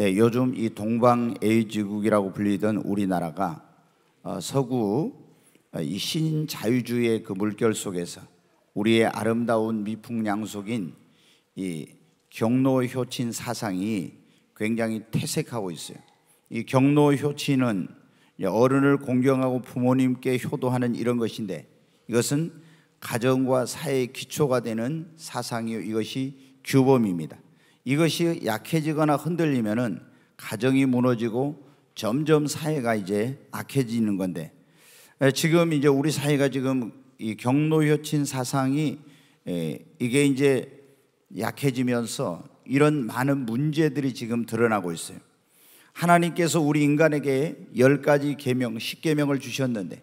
네, 요즘 이 동방 에이지국이라고 불리던 우리나라가 어, 서구 어, 이 신자유주의의 그 물결 속에서 우리의 아름다운 미풍양속인 이 경로효친 사상이 굉장히 퇴색하고 있어요. 이 경로효친은 어른을 공경하고 부모님께 효도하는 이런 것인데 이것은 가정과 사회의 기초가 되는 사상이요 이것이 규범입니다. 이것이 약해지거나 흔들리면은 가정이 무너지고 점점 사회가 이제 악해지는 건데 지금 이제 우리 사회가 지금 이 경로효친 사상이 이게 이제 약해지면서 이런 많은 문제들이 지금 드러나고 있어요. 하나님께서 우리 인간에게 열 가지 계명, 십계명을 주셨는데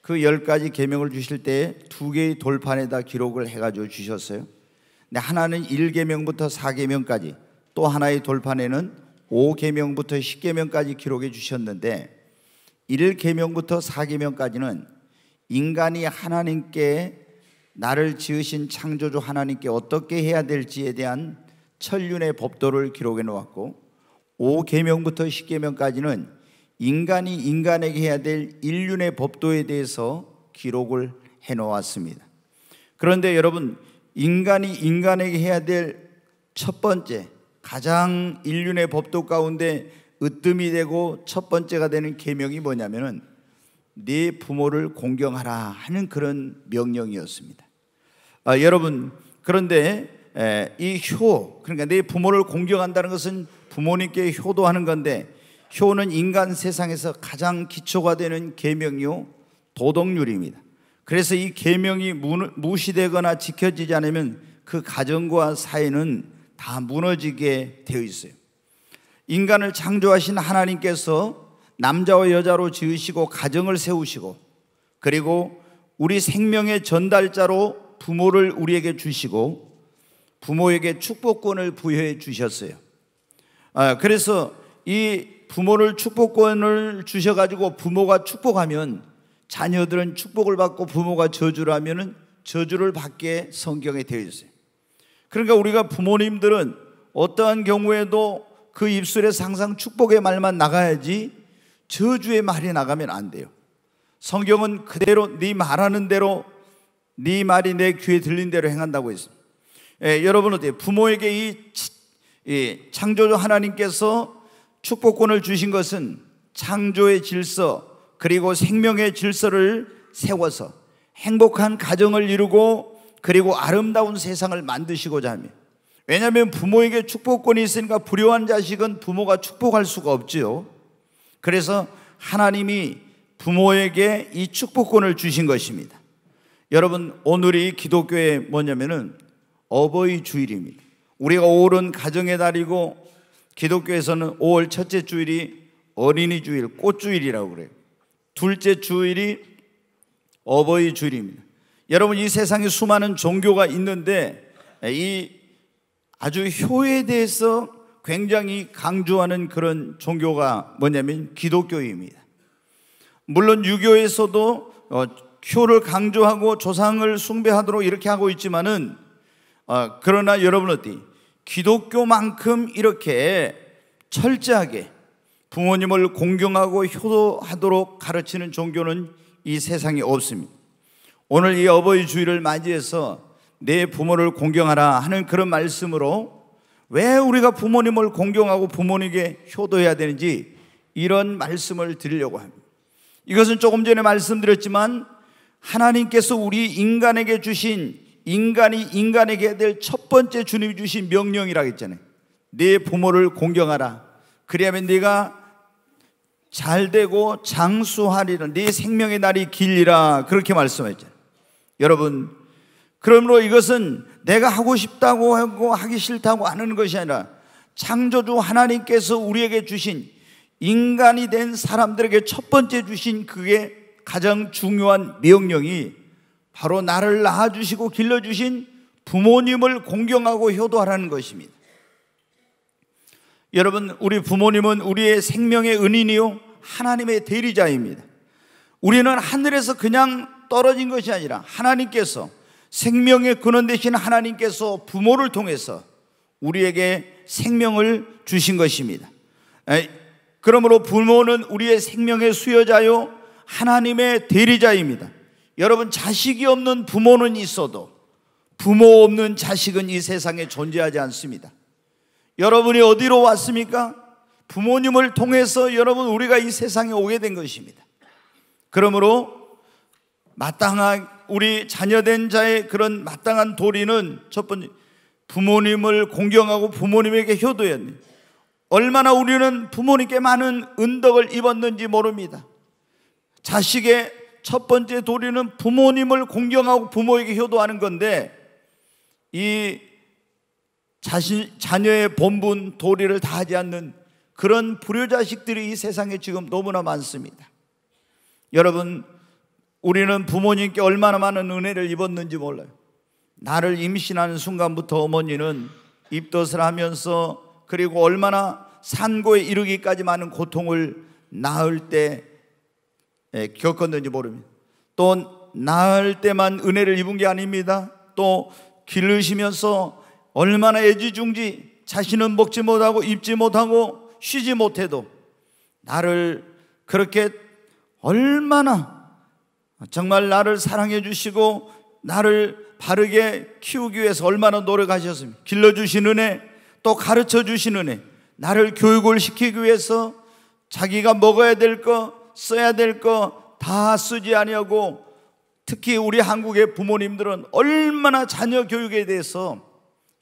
그 열 가지 계명을 주실 때 두 개의 돌판에다 기록을 해가지고 주셨어요. 근데 하나는 1계명부터 4계명까지 또 하나의 돌판에는 5계명부터 10계명까지 기록해 주셨는데 1계명부터 4계명까지는 인간이 하나님께 나를 지으신 창조주 하나님께 어떻게 해야 될지에 대한 천륜의 법도를 기록해 놓았고 5계명부터 10계명까지는 인간이 인간에게 해야 될 인륜의 법도에 대해서 기록을 해 놓았습니다. 그런데 여러분 인간이 인간에게 해야 될 첫 번째 가장 인륜의 법도 가운데 으뜸이 되고 첫 번째가 되는 계명이 뭐냐면은 네 부모를 공경하라 하는 그런 명령이었습니다. 아, 여러분 그런데 이 효, 그러니까 내 네 부모를 공경한다는 것은 부모님께 효도하는 건데 효는 인간 세상에서 가장 기초가 되는 계명요 도덕률입니다. 그래서 이 계명이 무시되거나 지켜지지 않으면 그 가정과 사회는 다 무너지게 되어 있어요. 인간을 창조하신 하나님께서 남자와 여자로 지으시고 가정을 세우시고 그리고 우리 생명의 전달자로 부모를 우리에게 주시고 부모에게 축복권을 부여해 주셨어요. 아, 그래서 이 부모를 축복권을 주셔가지고 부모가 축복하면 자녀들은 축복을 받고 부모가 저주를 하면은 저주를 받게 성경에 되어 있어요. 그러니까 우리가 부모님들은 어떠한 경우에도 그 입술에서 상 축복의 말만 나가야지 저주의 말이 나가면 안 돼요. 성경은 그대로 네 말하는 대로 네 말이 내 귀에 들린 대로 행한다고 했어요. 예, 여러분 어때요? 부모에게 이, 이 창조주 하나님께서 축복권을 주신 것은 창조의 질서, 그리고 생명의 질서를 세워서 행복한 가정을 이루고 그리고 아름다운 세상을 만드시고자 합니다. 왜냐하면 부모에게 축복권이 있으니까 불효한 자식은 부모가 축복할 수가 없지요. 그래서 하나님이 부모에게 이 축복권을 주신 것입니다. 여러분 오늘이 기독교의 뭐냐면은 어버이 주일입니다. 우리가 5월은 가정의 달이고 기독교에서는 5월 첫째 주일이 어린이 주일, 꽃 주일이라고 그래요. 둘째 주일이 어버이 주일입니다. 여러분 이 세상에 수많은 종교가 있는데 예, 이 아주 효에 대해서 굉장히 강조하는 그런 종교가 뭐냐면 기독교입니다. 물론 유교에서도 어, 효를 강조하고 조상을 숭배하도록 이렇게 하고 있지만은 어, 그러나 여러분 어디 기독교만큼 이렇게 철저하게 부모님을 공경하고 효도하도록 가르치는 종교는 이 세상에 없습니다. 오늘 이 어버이 주의를 맞이해서 내 부모를 공경하라 하는 그런 말씀으로 왜 우리가 부모님을 공경하고 부모님에게 효도해야 되는지 이런 말씀을 드리려고 합니다. 이것은 조금 전에 말씀드렸지만 하나님께서 우리 인간에게 주신 인간이 인간에게 될 첫 번째 주님이 주신 명령이라 했잖아요. 내 부모를 공경하라. 그래야면 네가 잘 되고 장수하리라. 네 생명의 날이 길리라. 그렇게 말씀했잖 여러분, 그러므로 이것은 내가 하고 싶다고 하고 하기 싫다고 하는 것이 아니라 창조주 하나님께서 우리에게 주신 인간이 된 사람들에게 첫 번째 주신 그게 가장 중요한 명령이 바로 나를 낳아주시고 길러주신 부모님을 공경하고 효도하라는 것입니다. 여러분, 우리 부모님은 우리의 생명의 은인이요. 하나님의 대리자입니다. 우리는 하늘에서 그냥 떨어진 것이 아니라 하나님께서 생명의 근원 대신 하나님께서 부모를 통해서 우리에게 생명을 주신 것입니다. 그러므로 부모는 우리의 생명의 수여자요 하나님의 대리자입니다. 여러분 자식이 없는 부모는 있어도 부모 없는 자식은 이 세상에 존재하지 않습니다. 여러분이 어디로 왔습니까? 부모님을 통해서 여러분 우리가 이 세상에 오게 된 것입니다. 그러므로 마땅한 우리 자녀된 자의 그런 마땅한 도리는 첫 번째 부모님을 공경하고 부모님에게 효도했네. 얼마나 우리는 부모님께 많은 은덕을 입었는지 모릅니다. 자식의 첫 번째 도리는 부모님을 공경하고 부모에게 효도하는 건데 이 자신, 자녀의 본분, 도리를 다하지 않는 그런 불효자식들이 이 세상에 지금 너무나 많습니다. 여러분, 우리는 부모님께 얼마나 많은 은혜를 입었는지 몰라요. 나를 임신하는 순간부터 어머니는 입덧을 하면서 그리고 얼마나 산고에 이르기까지 많은 고통을 낳을 때 예, 겪었는지 모릅니다. 또 낳을 때만 은혜를 입은 게 아닙니다. 또 기르시면서 얼마나 애지중지 자신은 먹지 못하고 입지 못하고 쉬지 못해도 나를 그렇게 얼마나 정말 나를 사랑해 주시고 나를 바르게 키우기 위해서 얼마나 노력하셨습니까? 길러주신 은혜, 또 가르쳐 주신 은혜, 나를 교육을 시키기 위해서 자기가 먹어야 될 거, 써야 될 거 다 쓰지 아니하고 특히 우리 한국의 부모님들은 얼마나 자녀 교육에 대해서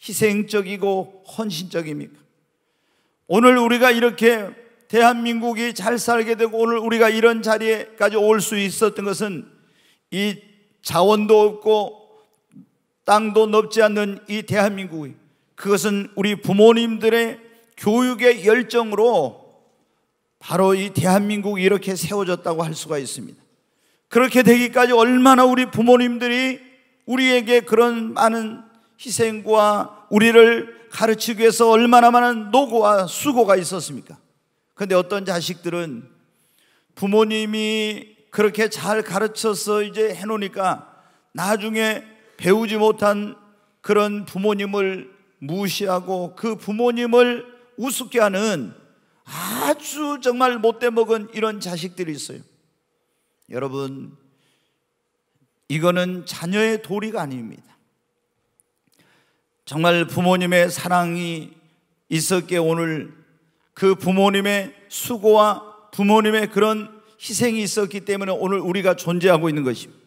희생적이고 헌신적입니까? 오늘 우리가 이렇게 대한민국이 잘 살게 되고 오늘 우리가 이런 자리에까지 올 수 있었던 것은 이 자원도 없고 땅도 넓지 않는 이 대한민국이 그것은 우리 부모님들의 교육의 열정으로 바로 이 대한민국이 이렇게 세워졌다고 할 수가 있습니다. 그렇게 되기까지 얼마나 우리 부모님들이 우리에게 그런 많은 희생과 우리를 가르치기 위해서 얼마나 많은 노고와 수고가 있었습니까? 그런데 어떤 자식들은 부모님이 그렇게 잘 가르쳐서 이제 해놓으니까 나중에 배우지 못한 그런 부모님을 무시하고 그 부모님을 우습게 하는 아주 정말 못돼 먹은 이런 자식들이 있어요. 여러분, 이거는 자녀의 도리가 아닙니다. 정말 부모님의 사랑이 있었기에 오늘 그 부모님의 수고와 부모님의 그런 희생이 있었기 때문에 오늘 우리가 존재하고 있는 것입니다.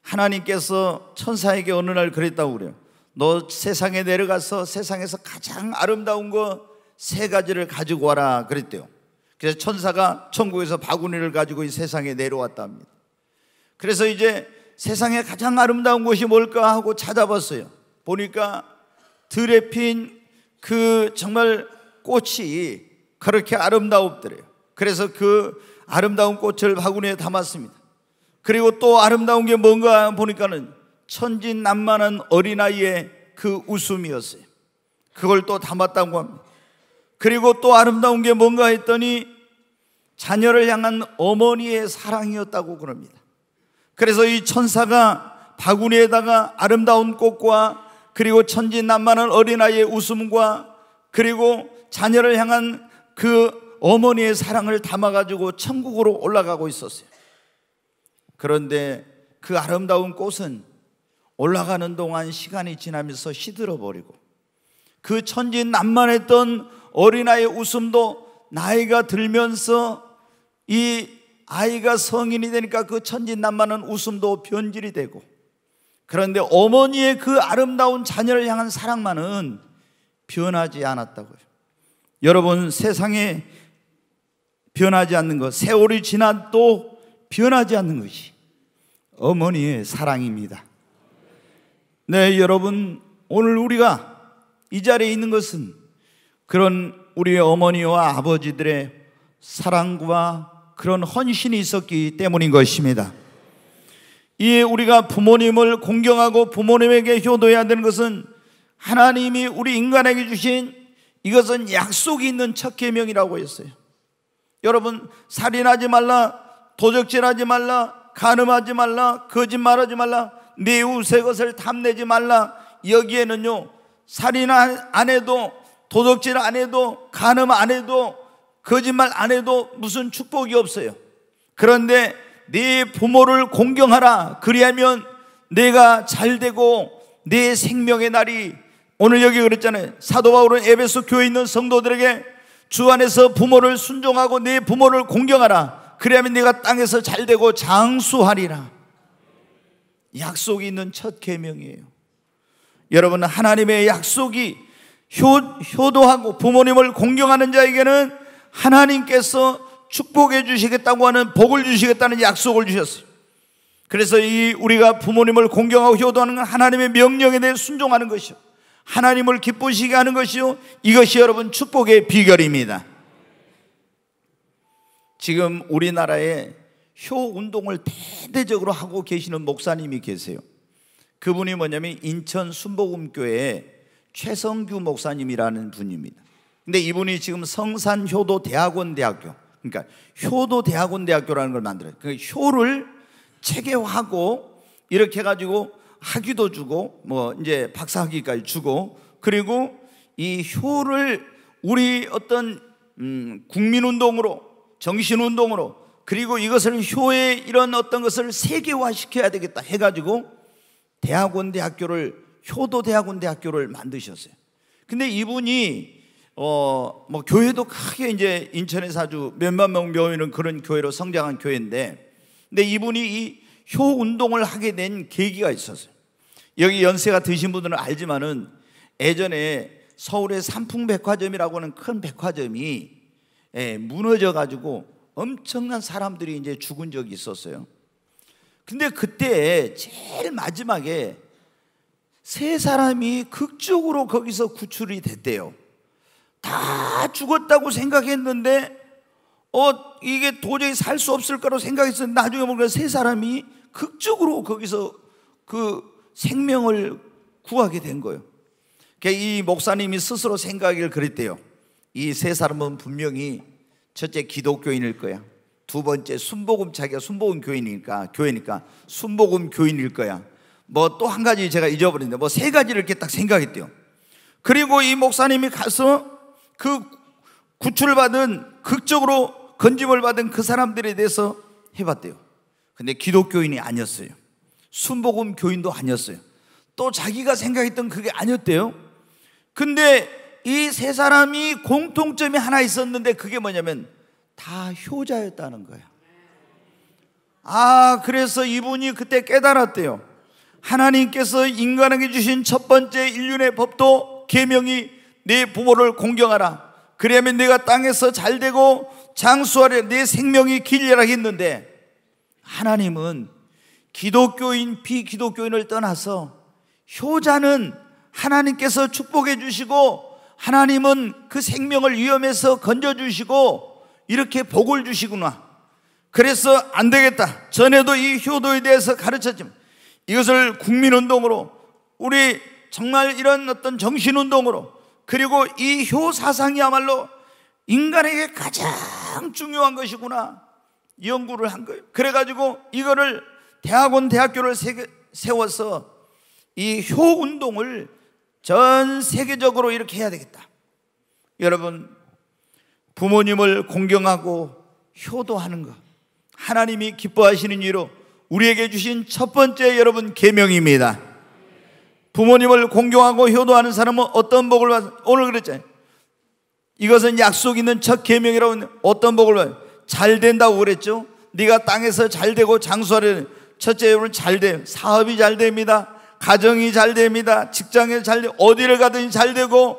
하나님께서 천사에게 어느 날 그랬다고 그래요. 너 세상에 내려가서 세상에서 가장 아름다운 거 세 가지를 가지고 와라 그랬대요. 그래서 천사가 천국에서 바구니를 가지고 이 세상에 내려왔답니다. 그래서 이제 세상에 가장 아름다운 것이 뭘까 하고 찾아봤어요. 보니까 들에 핀그 정말 꽃이 그렇게 아름다웠더래요. 그래서 그 아름다운 꽃을 바구니에 담았습니다. 그리고 또 아름다운 게 뭔가 보니까는 천진난만한 어린아이의 그 웃음이었어요. 그걸 또 담았다고 합니다. 그리고 또 아름다운 게 뭔가 했더니 자녀를 향한 어머니의 사랑이었다고 그럽니다. 그래서 이 천사가 바구니에다가 아름다운 꽃과 그리고 천진난만한 어린아이의 웃음과 그리고 자녀를 향한 그 어머니의 사랑을 담아가지고 천국으로 올라가고 있었어요. 그런데 그 아름다운 꽃은 올라가는 동안 시간이 지나면서 시들어 버리고 그 천진난만했던 어린아이의 웃음도 나이가 들면서 이 아이가 성인이 되니까 그 천진난만한 웃음도 변질이 되고 그런데 어머니의 그 아름다운 자녀를 향한 사랑만은 변하지 않았다고요. 여러분 세상에 변하지 않는 것, 세월이 지나도 변하지 않는 것이 어머니의 사랑입니다. 네, 여러분 오늘 우리가 이 자리에 있는 것은 그런 우리의 어머니와 아버지들의 사랑과 그런 헌신이 있었기 때문인 것입니다. 이 우리가 부모님을 공경하고 부모님에게 효도해야 되는 것은 하나님이 우리 인간에게 주신 이것은 약속이 있는 첫 계명이라고 했어요. 여러분 살인하지 말라, 도적질하지 말라, 간음하지 말라, 거짓말하지 말라, 내 우세 것을 탐내지 말라. 여기에는요 살인 안 해도 도덕질 안 해도 간음 안 해도 거짓말 안 해도 무슨 축복이 없어요. 그런데 네 부모를 공경하라. 그리하면 내가 잘 되고 내 생명의 날이 오늘 여기 그랬잖아요. 사도 바울은 에베소 교회 있는 성도들에게 주 안에서 부모를 순종하고 네 부모를 공경하라. 그래야면 네가 땅에서 잘 되고 장수하리라. 약속이 있는 첫 계명이에요. 여러분 하나님의 약속이 효, 효도하고 부모님을 공경하는 자에게는 하나님께서 축복해 주시겠다고 하는 복을 주시겠다는 약속을 주셨어요. 그래서 이 우리가 부모님을 공경하고 효도하는 건 하나님의 명령에 대해 순종하는 것이요. 하나님을 기쁘시게 하는 것이요. 이것이 여러분 축복의 비결입니다. 지금 우리나라에 효 운동을 대대적으로 하고 계시는 목사님이 계세요. 그분이 뭐냐면 인천 순복음교회 최성규 목사님이라는 분입니다. 근데 이분이 지금 성산효도 대학원 대학교 그러니까 효도 대학원 대학교라는 걸 만들어요. 그 그러니까 효를 체계화하고 이렇게 해가지고 학위도 주고 뭐 이제 박사학위까지 주고 그리고 이 효를 우리 어떤 음, 국민운동으로 정신운동으로 그리고 이것을 효의 이런 어떤 것을 세계화 시켜야 되겠다 해가지고 대학원 대학교를 효도 대학원 대학교를 만드셨어요. 근데 이분이 어, 뭐 교회도 크게 이제 인천에서 아주 몇만 명 모이는 그런 교회로 성장한 교회인데, 근데 이분이 이 효 운동을 하게 된 계기가 있었어요. 여기 연세가 드신 분들은 알지만은 예전에 서울의 삼풍백화점이라고 하는 큰 백화점이 예, 무너져 가지고 엄청난 사람들이 이제 죽은 적이 있었어요. 근데 그때 제일 마지막에 세 사람이 극적으로 거기서 구출이 됐대요. 다 죽었다고 생각했는데 어 이게 도저히 살 수 없을 거라고 생각했었는 나중에 보니까 세 사람이 극적으로 거기서 그 생명을 구하게 된 거예요. 그러니까 이 목사님이 스스로 생각을 그랬대요. 이 세 사람은 분명히 첫째 기독교인일 거야. 두 번째 순복음 자기가 순복음 교인이니까 교회니까 순복음 교인일 거야. 뭐 또 한 가지 제가 잊어버렸는데 뭐 세 가지를 이렇게 딱 생각했대요. 그리고 이 목사님이 가서 그 구출받은 을 극적으로 건짐을 받은 그 사람들에 대해서 해봤대요. 근데 기독교인이 아니었어요. 순복음 교인도 아니었어요. 또 자기가 생각했던 그게 아니었대요. 근데 이 세 사람이 공통점이 하나 있었는데 그게 뭐냐면 다 효자였다는 거예요. 아, 그래서 이분이 그때 깨달았대요. 하나님께서 인간에게 주신 첫 번째 인륜의 법도 계명이 네 부모를 공경하라. 그래야면 네가 땅에서 잘되고 장수하려 네 생명이 길리라 했는데 하나님은 기독교인 비기독교인을 떠나서 효자는 하나님께서 축복해 주시고 하나님은 그 생명을 위험해서 건져 주시고 이렇게 복을 주시구나. 그래서 안 되겠다. 전에도 이 효도에 대해서 가르쳤지만 이것을 국민운동으로 우리 정말 이런 어떤 정신운동으로 그리고 이 효사상이야말로 인간에게 가장 중요한 것이구나 연구를 한 거예요. 그래가지고 이거를 대학원 대학교를 세워서 이 효 운동을 전 세계적으로 이렇게 해야 되겠다. 여러분 부모님을 공경하고 효도하는 것 하나님이 기뻐하시는 일로 우리에게 주신 첫 번째 여러분 계명입니다. 부모님을 공경하고 효도하는 사람은 어떤 복을 받 오늘 그랬잖아요. 이것은 약속 있는 첫 계명이라고 어떤 복을 받잘 된다고 그랬죠. 네가 땅에서 잘 되고 장수하려 첫째 여러분 잘 돼. 사업이 잘 됩니다. 가정이 잘 됩니다. 직장에 잘 돼. 어디를 가든잘 되고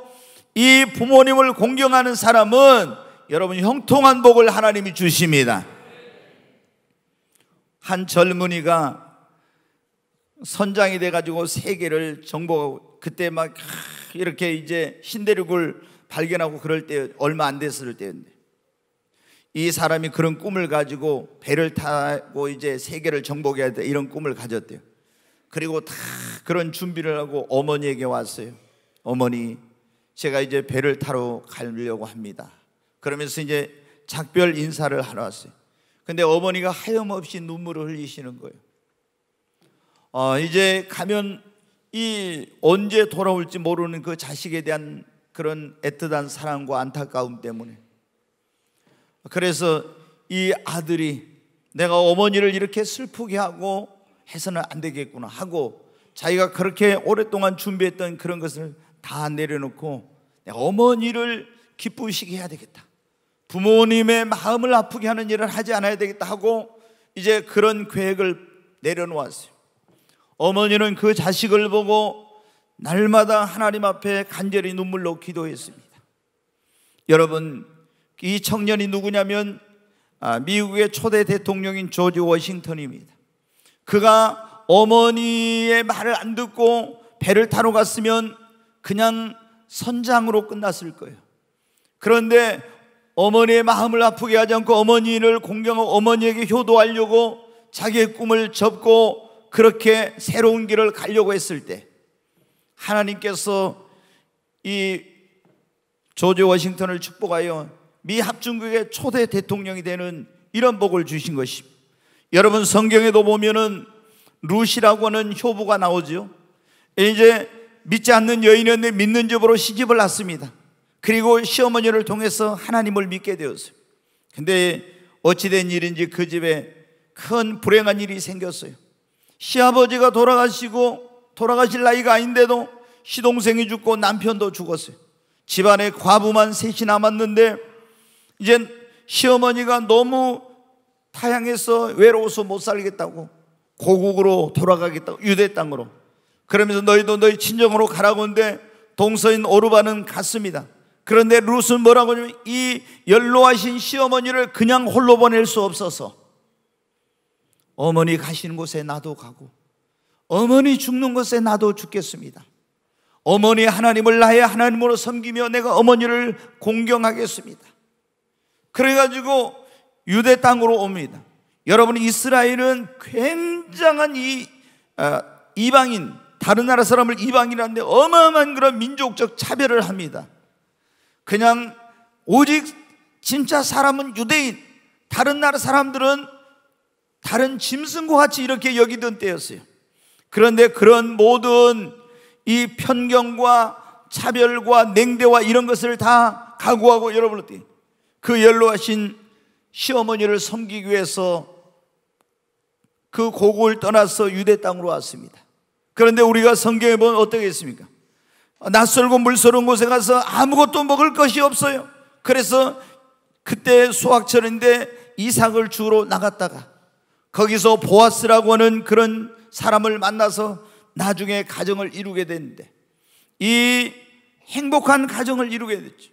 이 부모님을 공경하는 사람은 여러분 형통한 복을 하나님이 주십니다. 한 젊은이가 선장이 돼가지고 세계를 정복하고 그때 막 이렇게 이제 신대륙을 발견하고 그럴 때 얼마 안 됐을 때였는데 이 사람이 그런 꿈을 가지고 배를 타고 이제 세계를 정복해야 돼 이런 꿈을 가졌대요. 그리고 다 그런 준비를 하고 어머니에게 왔어요. 어머니, 제가 이제 배를 타러 가려고 합니다. 그러면서 이제 작별 인사를 하러 왔어요. 근데 어머니가 하염없이 눈물을 흘리시는 거예요. 어, 이제 가면 이 언제 돌아올지 모르는 그 자식에 대한 그런 애틋한 사랑과 안타까움 때문에 그래서 이 아들이 내가 어머니를 이렇게 슬프게 하고 해서는 안 되겠구나 하고 자기가 그렇게 오랫동안 준비했던 그런 것을 다 내려놓고 내가 어머니를 기쁘시게 해야 되겠다. 부모님의 마음을 아프게 하는 일을 하지 않아야 되겠다 하고 이제 그런 계획을 내려놓았어요. 어머니는 그 자식을 보고 날마다 하나님 앞에 간절히 눈물로 기도했습니다. 여러분, 이 청년이 누구냐면 아, 미국의 초대 대통령인 조지 워싱턴입니다. 그가 어머니의 말을 안 듣고 배를 타러 갔으면 그냥 선장으로 끝났을 거예요. 그런데 어머니의 마음을 아프게 하지 않고 어머니를 공경하고 어머니에게 효도하려고 자기의 꿈을 접고 그렇게 새로운 길을 가려고 했을 때 하나님께서 이 조지 워싱턴을 축복하여 미 합중국의 초대 대통령이 되는 이런 복을 주신 것입니다. 여러분 성경에도 보면은 루시라고 하는 효부가 나오지 예, 이제 믿지 않는 여인이었 믿는 집으로 시집을 났습니다. 그리고 시어머니를 통해서 하나님을 믿게 되었어요. 근데 어찌된 일인지 그 집에 큰 불행한 일이 생겼어요. 시아버지가 돌아가시고 돌아가실 나이가 아닌데도 시동생이 죽고 남편도 죽었어요. 집안에 과부만 셋이 남았는데 이제 시어머니가 너무 타향해서 외로워서 못 살겠다고 고국으로 돌아가겠다고 유대 땅으로 그러면서 너희도 너희 친정으로 가라고는데 동서인 오르반은 갔습니다. 그런데 루스는 뭐라고 하냐면 이 연로하신 시어머니를 그냥 홀로 보낼 수 없어서 어머니 가시는 곳에 나도 가고 어머니 죽는 곳에 나도 죽겠습니다. 어머니 하나님을 나의 하나님으로 섬기며 내가 어머니를 공경하겠습니다. 그래가지고 유대 땅으로 옵니다. 여러분 이스라엘은 굉장한 이 어, 이방인 다른 나라 사람을 이방이라는데 어마어마한 그런 민족적 차별을 합니다. 그냥 오직 진짜 사람은 유대인, 다른 나라 사람들은 다른 짐승과 같이 이렇게 여기던 때였어요. 그런데 그런 모든 이 편견과 차별과 냉대와 이런 것을 다 각오하고 여러분을 그 연로하신 시어머니를 섬기기 위해서 그 고국을 떠나서 유대 땅으로 왔습니다. 그런데 우리가 성경에 보면 어떻게 습니까 낯설고 물서른 곳에 가서 아무것도 먹을 것이 없어요. 그래서 그때 소학철인데 이삭을 주로 나갔다가 거기서 보아스라고 하는 그런 사람을 만나서 나중에 가정을 이루게 되는데이 행복한 가정을 이루게 됐죠.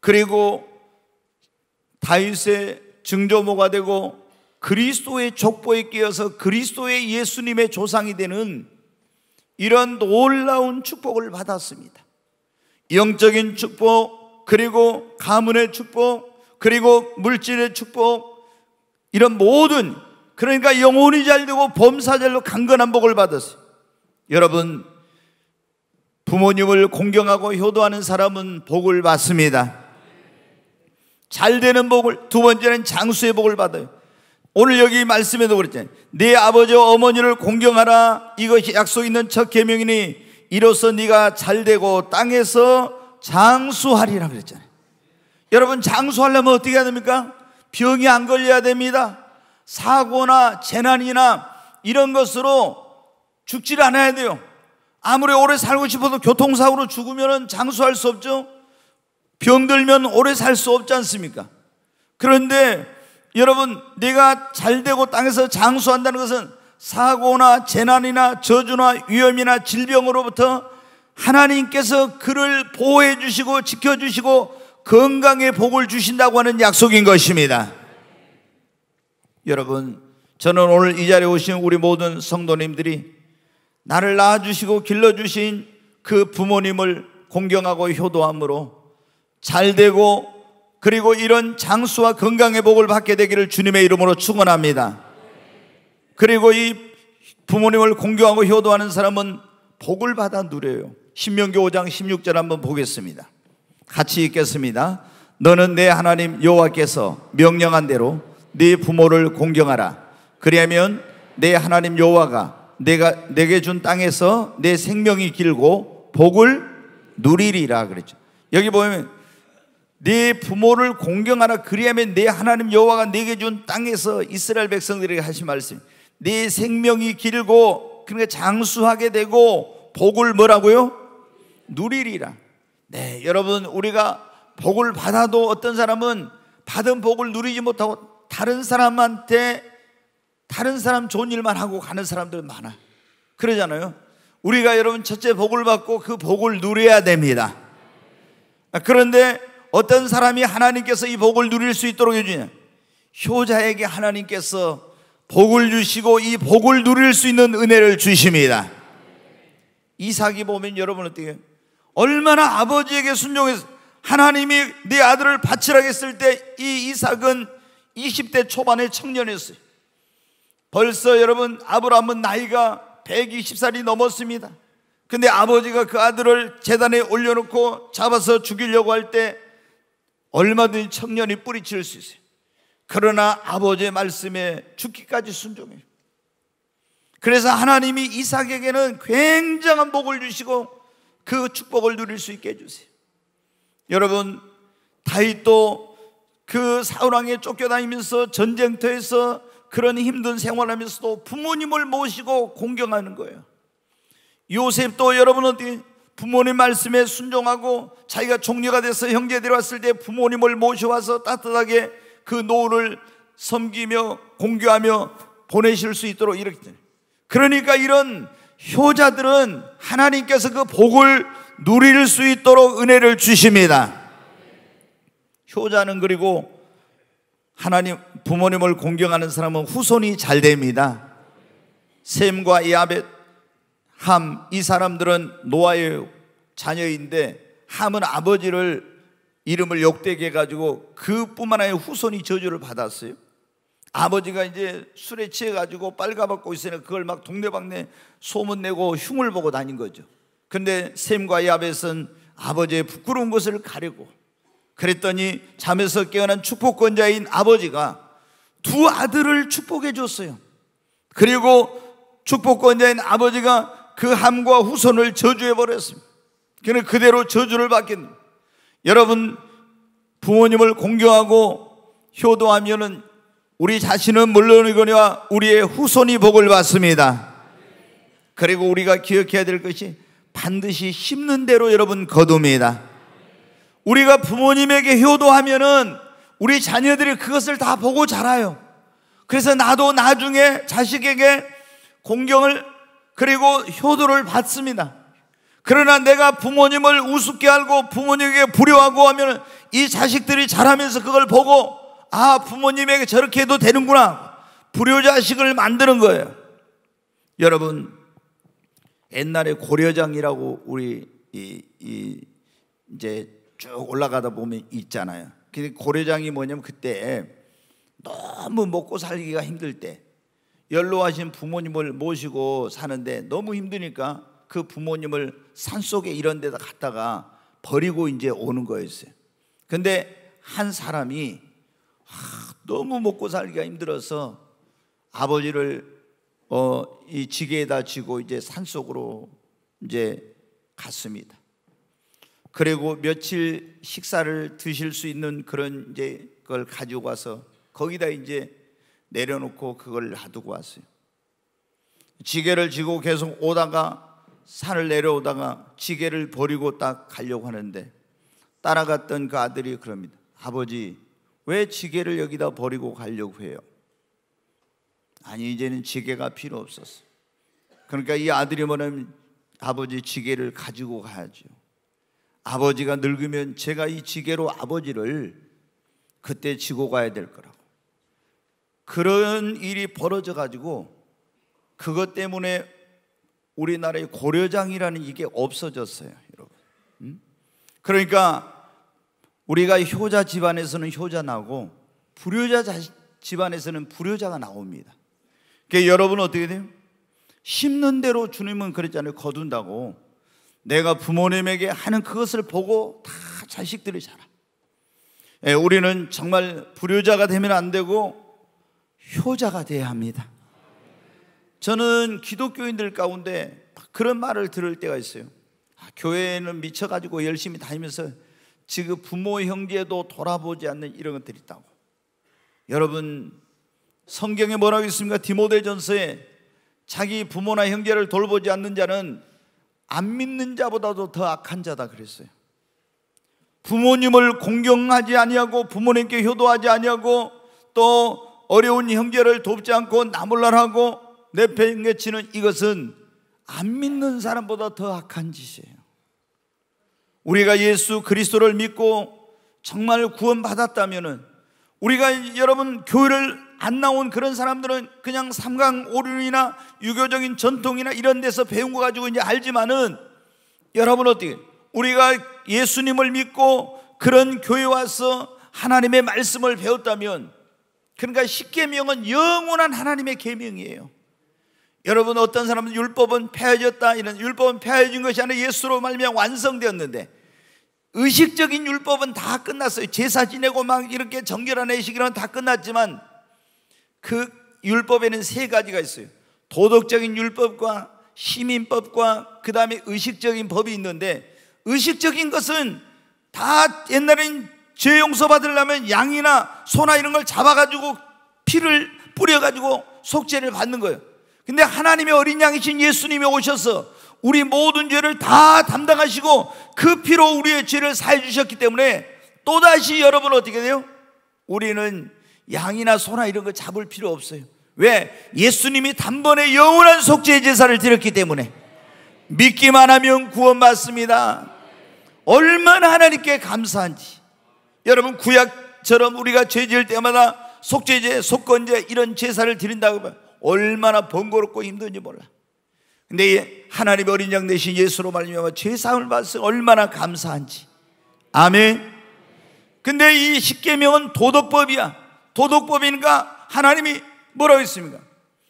그리고 다윗의 증조모가 되고 그리스도의 족보에 끼어서 그리스도의 예수님의 조상이 되는 이런 놀라운 축복을 받았습니다. 영적인 축복, 그리고 가문의 축복, 그리고 물질의 축복, 이런 모든 그러니까 영혼이 잘되고 범사절로 강건한 복을 받았어요. 여러분 부모님을 공경하고 효도하는 사람은 복을 받습니다. 잘 되는 복을 두 번째는 장수의 복을 받아요. 오늘 여기 말씀에도 그랬잖아요. 네 아버지와 어머니를 공경하라. 이것이 약속 있는 첫 계명이니 이로써 네가 잘 되고 땅에서 장수하리라 그랬잖아요. 여러분 장수하려면 어떻게 해야 됩니까? 병이 안 걸려야 됩니다. 사고나 재난이나 이런 것으로 죽질 않아야 돼요. 아무리 오래 살고 싶어도 교통사고로 죽으면 장수할 수 없죠. 병들면 오래 살 수 없지 않습니까? 그런데 여러분, 내가 잘 되고 땅에서 장수한다는 것은 사고나 재난이나 저주나 위험이나 질병으로부터 하나님께서 그를 보호해 주시고 지켜 주시고 건강의 복을 주신다고 하는 약속인 것입니다. 여러분, 저는 오늘 이 자리에 오신 우리 모든 성도님들이 나를 낳아주시고 길러주신 그 부모님을 공경하고 효도함으로 잘 되고 그리고 이런 장수와 건강의 복을 받게 되기를 주님의 이름으로 축원합니다. 그리고 이 부모님을 공경하고 효도하는 사람은 복을 받아 누려요. 신명기 5장 16절 한번 보겠습니다. 같이 읽겠습니다. 너는 내 하나님 여호와께서 명령한 대로 네 부모를 공경하라. 그리하면 내 하나님 여호와가 내가 내게 준 땅에서 내 생명이 길고 복을 누리리라 그랬죠. 여기 보면 네 부모를 공경하라 그리하면 내 하나님 여호와가 내게 준 땅에서 이스라엘 백성들에게 하신 말씀. 네 생명이 길고 그러니까 장수하게 되고 복을 뭐라고요? 누리리라. 네, 여러분 우리가 복을 받아도 어떤 사람은 받은 복을 누리지 못하고 다른 사람한테 다른 사람 좋은 일만 하고 가는 사람들 많아. 그러잖아요. 우리가 여러분 첫째 복을 받고 그 복을 누려야 됩니다. 그런데 어떤 사람이 하나님께서 이 복을 누릴 수 있도록 해주냐? 효자에게 하나님께서 복을 주시고 이 복을 누릴 수 있는 은혜를 주십니다. 이삭이 보면 여러분 어떻게 얼마나 아버지에게 순종해서 하나님이 네 아들을 바치라 했을 때 이 이삭은 20대 초반의 청년이었어요. 벌써 여러분 아브라함은 나이가 120살이 넘었습니다. 근데 아버지가 그 아들을 재단에 올려놓고 잡아서 죽이려고 할 때 얼마든지 청년이 뿌리칠 수 있어요. 그러나 아버지의 말씀에 죽기까지 순종해요. 그래서 하나님이 이삭에게는 굉장한 복을 주시고 그 축복을 누릴 수 있게 해주세요. 여러분 다윗도 그 사울왕에 쫓겨다니면서 전쟁터에서 그런 힘든 생활하면서도 부모님을 모시고 공경하는 거예요. 요셉도 여러분 어디 부모님 말씀에 순종하고 자기가 종료가 돼서 형제들이 왔을 때 부모님을 모셔와서 따뜻하게 그 노후를 섬기며 공교하며 보내실 수 있도록 이렇게 그러니까 이런 효자들은 하나님께서 그 복을 누릴 수 있도록 은혜를 주십니다. 효자는 그리고 하나님 부모님을 공경하는 사람은 후손이 잘 됩니다. 셈과 야벳, 함 이 사람들은 노아의 자녀인데 함은 아버지를 이름을 욕되게 가지고 그뿐만 아니라 후손이 저주를 받았어요. 아버지가 이제 술에 취해 가지고 빨가벗고 있으니 그걸 막 동네방네 소문내고 흉을 보고 다닌 거죠. 근데 셈과 야벳은 아버지의 부끄러운 것을 가리고 그랬더니 잠에서 깨어난 축복권자인 아버지가 두 아들을 축복해 줬어요. 그리고 축복권자인 아버지가 그 함과 후손을 저주해 버렸습니다. 그는 그대로 저주를 받겠 여러분 부모님을 공경하고 효도하면은 우리 자신은 물론이거니와 우리의 후손이 복을 받습니다. 그리고 우리가 기억해야 될 것이 반드시 심는 대로 여러분 거둡니다. 우리가 부모님에게 효도하면은 우리 자녀들이 그것을 다 보고 자라요. 그래서 나도 나중에 자식에게 공경을 그리고 효도를 받습니다. 그러나 내가 부모님을 우습게 알고 부모님에게 불효하고 하면 이 자식들이 자라면서 그걸 보고 아 부모님에게 저렇게 해도 되는구나 불효자식을 만드는 거예요 여러분 옛날에 고려장이라고 우리 이, 이 이제 쭉 올라가다 보면 있잖아요. 근데 고려장이 뭐냐면 그때 너무 먹고 살기가 힘들 때 연로하신 부모님을 모시고 사는데 너무 힘드니까 그 부모님을 산속에 이런 데다 갔다가 버리고 이제 오는 거였어요. 근데 한 사람이 너무 먹고 살기가 힘들어서 아버지를 어, 이 지게에다 지고 이제 산속으로 이제 갔습니다. 그리고 며칠 식사를 드실 수 있는 그런 이제 그걸 가지고 와서 거기다 이제 내려놓고 그걸 놔두고 왔어요. 지게를 지고 계속 오다가 산을 내려오다가 지게를 버리고 딱 가려고 하는데 따라갔던 그 아들이 그럽니다. 아버지, 왜 지게를 여기다 버리고 가려고 해요? 아니, 이제는 지게가 필요 없었어. 그러니까 이 아들이 뭐냐면 아버지 지게를 가지고 가야죠. 아버지가 늙으면 제가 이 지게로 아버지를 그때 지고 가야 될 거라고. 그런 일이 벌어져 가지고 그것 때문에 우리나라의 고려장이라는 이게 없어졌어요, 여러분. 음? 그러니까 우리가 효자 집안에서는 효자 나고 불효자 집안에서는 불효자가 나옵니다. 그러니까 여러분 어떻게 돼요? 심는 대로 주님은 그랬잖아요. 거둔다고. 내가 부모님에게 하는 그것을 보고 다 자식들이 자라. 예, 우리는 정말 불효자가 되면 안 되고 효자가 돼야 합니다. 저는 기독교인들 가운데 그런 말을 들을 때가 있어요. 아, 교회에는 미쳐가지고 열심히 다니면서 지금 부모 형제도 돌아보지 않는 이런 것들이 있다고. 여러분 성경에 뭐라고 있습니까? 디모데전서에 자기 부모나 형제를 돌보지 않는 자는 안 믿는 자보다도 더 악한 자다 그랬어요. 부모님을 공경하지 아니하고 부모님께 효도하지 아니하고 또 어려운 형제를 돕지 않고 나몰라하고 내팽개치는 이것은 안 믿는 사람보다 더 악한 짓이에요. 우리가 예수 그리스도를 믿고 정말 구원받았다면은 우리가 여러분 교회를 안 나온 그런 사람들은 그냥 삼강오륜이나 유교적인 전통이나 이런 데서 배운 거 가지고 이제 알지만은 여러분 어떻게 우리가 예수님을 믿고 그런 교회 와서 하나님의 말씀을 배웠다면 그러니까 십계명은 영원한 하나님의 계명이에요. 여러분 어떤 사람은 율법은 폐해졌다 이런 율법은 폐해진 것이 아니라 예수로 말미암아 완성되었는데 의식적인 율법은 다 끝났어요. 제사 지내고 막 이렇게 정결한 의식이란다 끝났지만 그 율법에는 세 가지가 있어요. 도덕적인 율법과 시민법과 그 다음에 의식적인 법이 있는데 의식적인 것은 다 옛날엔 죄 용서 받으려면 양이나 소나 이런 걸 잡아가지고 피를 뿌려가지고 속죄를 받는 거예요. 근데 하나님의 어린 양이신 예수님이 오셔서 우리 모든 죄를 다 담당하시고 그 피로 우리의 죄를 사해 주셨기 때문에 또다시 여러분 어떻게 돼요? 우리는 양이나 소나 이런 거 잡을 필요 없어요. 왜? 예수님이 단번에 영원한 속죄 제사를 드렸기 때문에 믿기만 하면 구원받습니다. 얼마나 하나님께 감사한지. 여러분 구약처럼 우리가 죄 지을 때마다 속죄제, 속건제 이런 제사를 드린다고 하면 얼마나 번거롭고 힘든지 몰라. 근데 하나님의 어린 양 대신 예수로 말미암아 죄 사함을 받을 얼마나 감사한지. 아멘. 근데 이 십계명은 도덕법이야. 도덕법인가 하나님이 뭐라고 했습니까?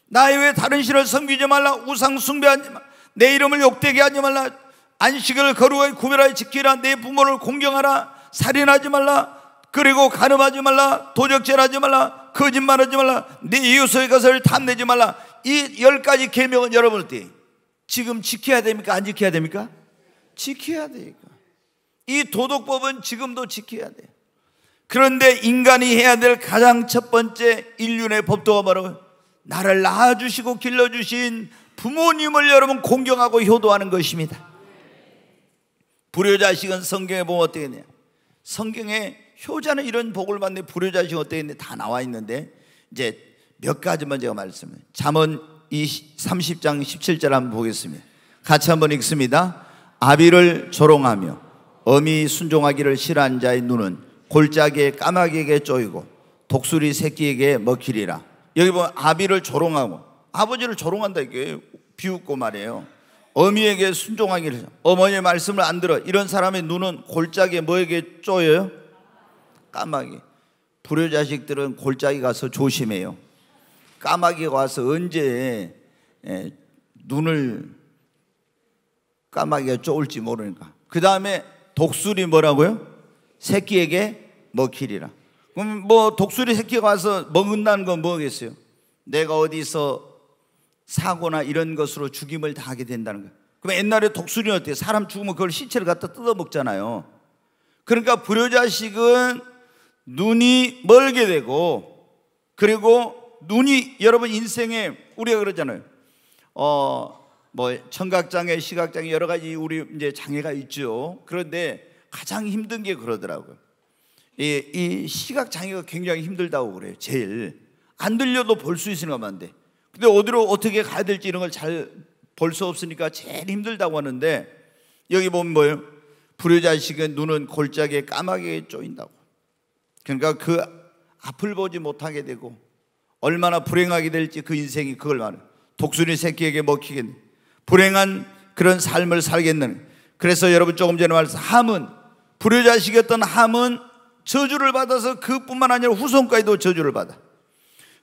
나 외에 다른 신을 섬기지 말라 우상 숭배하지 말라 내 이름을 욕되게 하지 말라 안식을 거룩하게 구별하여 지키라 내 부모를 공경하라 살인하지 말라 그리고 간음하지 말라 도적질하지 말라 거짓말하지 말라 네 이웃의 것을 탐내지 말라 이 열 가지 계명은 여러분 때 지금 지켜야 됩니까 안 지켜야 됩니까? 지켜야 되니까 이 도덕법은 지금도 지켜야 돼 그런데 인간이 해야 될 가장 첫 번째 인륜의 법도가 바로 나를 낳아주시고 길러주신 부모님을 여러분 공경하고 효도하는 것입니다. 불효자식은 성경에 보면 어떻게 냐 성경에 효자는 이런 복을 받는데 불효자식은 어떻게 냐다 나와 있는데 이제 몇 가지만 제가 말씀을. 잠언 30장 17절 한번 보겠습니다. 같이 한번 읽습니다. 아비를 조롱하며 어미 순종하기를 싫어한 자의 눈은 골짜기에 까마귀에게 쪼이고 독수리 새끼에게 먹히리라. 여기 보면 아비를 조롱하고 아버지를 조롱한다 이게 비웃고 말이에요. 어미에게 순종하기를 어머니의 말씀을 안 들어 이런 사람의 눈은 골짜기에 뭐에게 쪼여요? 까마귀. 불효 자식들은 골짜기 가서 조심해요. 까마귀가 와서 언제 예, 눈을 까마귀가 쪼을지 모르니까. 그 다음에 독수리 뭐라고요? 새끼에게 먹히리라. 그럼 뭐 독수리 새끼가 와서 먹는다는 건 뭐겠어요? 내가 어디서 사고나 이런 것으로 죽임을 당하게 된다는 거예요. 그럼 옛날에 독수리는 어때요? 사람 죽으면 그걸 시체를 갖다 뜯어먹잖아요. 그러니까 불효자식은 눈이 멀게 되고 그리고 눈이 여러분 인생에 우리가 그러잖아요. 어, 뭐 청각장애, 시각장애 여러 가지 우리 이제 장애가 있죠. 그런데 가장 힘든 게 그러더라고요. 이, 예, 이 시각 장애가 굉장히 힘들다고 그래요. 제일 안 들려도 볼 수 있으니까 안 돼. 근데 어디로 어떻게 가야 될지 이런 걸 잘 볼 수 없으니까 제일 힘들다고 하는데 여기 보면 뭐예요? 불효자식의 눈은 골짜기에 까마게 쪼인다고. 그러니까 그 앞을 보지 못하게 되고 얼마나 불행하게 될지 그 인생이 그걸 말해. 독수리 새끼에게 먹히겠는 불행한 그런 삶을 살겠는. 그래서 여러분 조금 전에 말씀 함은 불효자식이었던 함은 저주를 받아서 그뿐만 아니라 후손까지도 저주를 받아.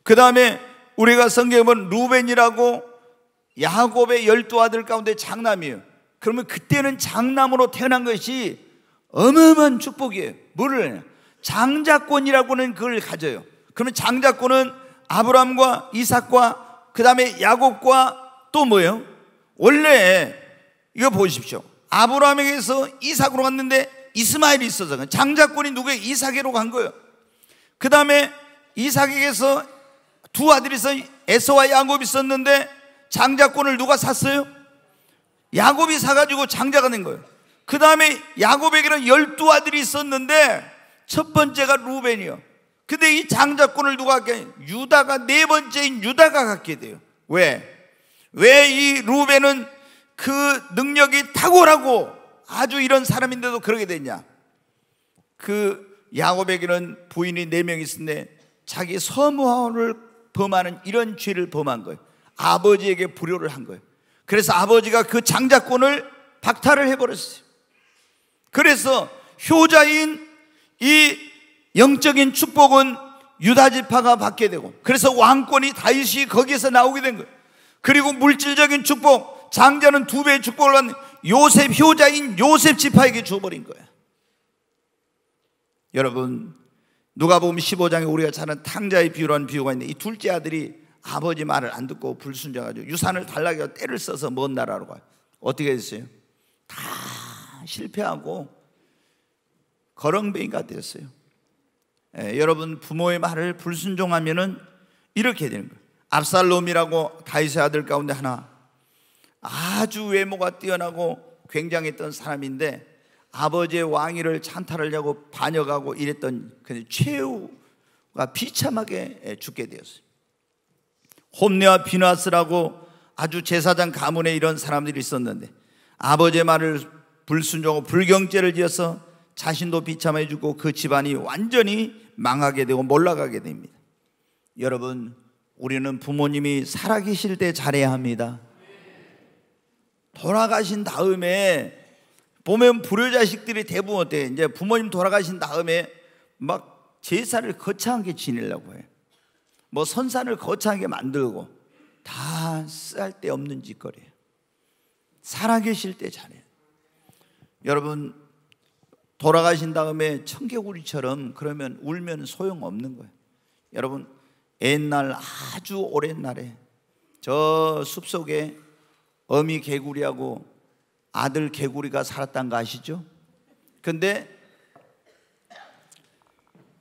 그 다음에 우리가 성경에 보면 루벤이라고 야곱의 열두 아들 가운데 장남이에요. 그러면 그때는 장남으로 태어난 것이 어마어마한 축복이에요. 뭐를? 장자권이라고는 그걸 가져요. 그러면 장자권은 아브라함과 이삭과 그 다음에 야곱과 또 뭐예요? 원래 이거 보십시오. 아브라함에게서 이삭으로 갔는데 이스마엘이 있어서 장자권이 누구의 이삭에로 간 거예요. 그 다음에 이삭에게서 두 아들이서 에서와 야곱이 있었는데 장자권을 누가 샀어요? 야곱이 사가지고 장자가 된 거예요. 그 다음에 야곱에게는 열두 아들이 있었는데 첫 번째가 루벤이요. 근데 이 장자권을 누가 갖게? 유다가 네 번째인 유다가 갖게 돼요. 왜? 왜 이 루벤은 그 능력이 탁월하고 아주 이런 사람인데도 그러게 됐냐? 그 야곱에게는 부인이 네 명 있었는데 자기 서무를 범하는 이런 죄를 범한 거예요. 아버지에게 불효를 한 거예요. 그래서 아버지가 그 장자권을 박탈을 해버렸어요. 그래서 효자인 이 영적인 축복은 유다 지파가 받게 되고 그래서 왕권이 다윗이 거기에서 나오게 된 거예요. 그리고 물질적인 축복 장자는 두 배의 축복을 받는 요셉 효자인 요셉 지파에게 주어버린 거야. 여러분 누가 보면 15장에 우리가 찾는 탕자의 비유라는 비유가 있는데 이 둘째 아들이 아버지 말을 안 듣고 불순종하죠. 유산을 달라고 때를 써서 먼 나라로 가요. 어떻게 됐어요? 다 실패하고 거렁뱅이가 됐어요. 예, 여러분 부모의 말을 불순종하면은 이렇게 되는 거예요. 압살롬이라고 다윗의 아들 가운데 하나, 아주 외모가 뛰어나고 굉장했던 사람인데 아버지의 왕위를 찬탈하려고 반역하고 이랬던 그 최후가 비참하게 죽게 되었어요. 홈네와 비나스라고 아주 제사장 가문에 이런 사람들이 있었는데 아버지의 말을 불순종하고 불경죄를 지어서 자신도 비참해지고 그 집안이 완전히 망하게 되고 몰락하게 됩니다. 여러분, 우리는 부모님이 살아계실 때 잘해야 합니다. 돌아가신 다음에 보면 불효자식들이 대부분 어때? 이제 부모님 돌아가신 다음에 막 제사를 거창하게 지내려고 해. 뭐 선산을 거창하게 만들고 다 쓸데없는 짓거리. 예요 살아계실 때 잘해. 여러분 돌아가신 다음에 청개구리처럼 그러면 울면 소용없는 거예요. 여러분 옛날 아주 오랜 날에 저 숲속에 어미 개구리하고 아들 개구리가 살았다는 거 아시죠? 근데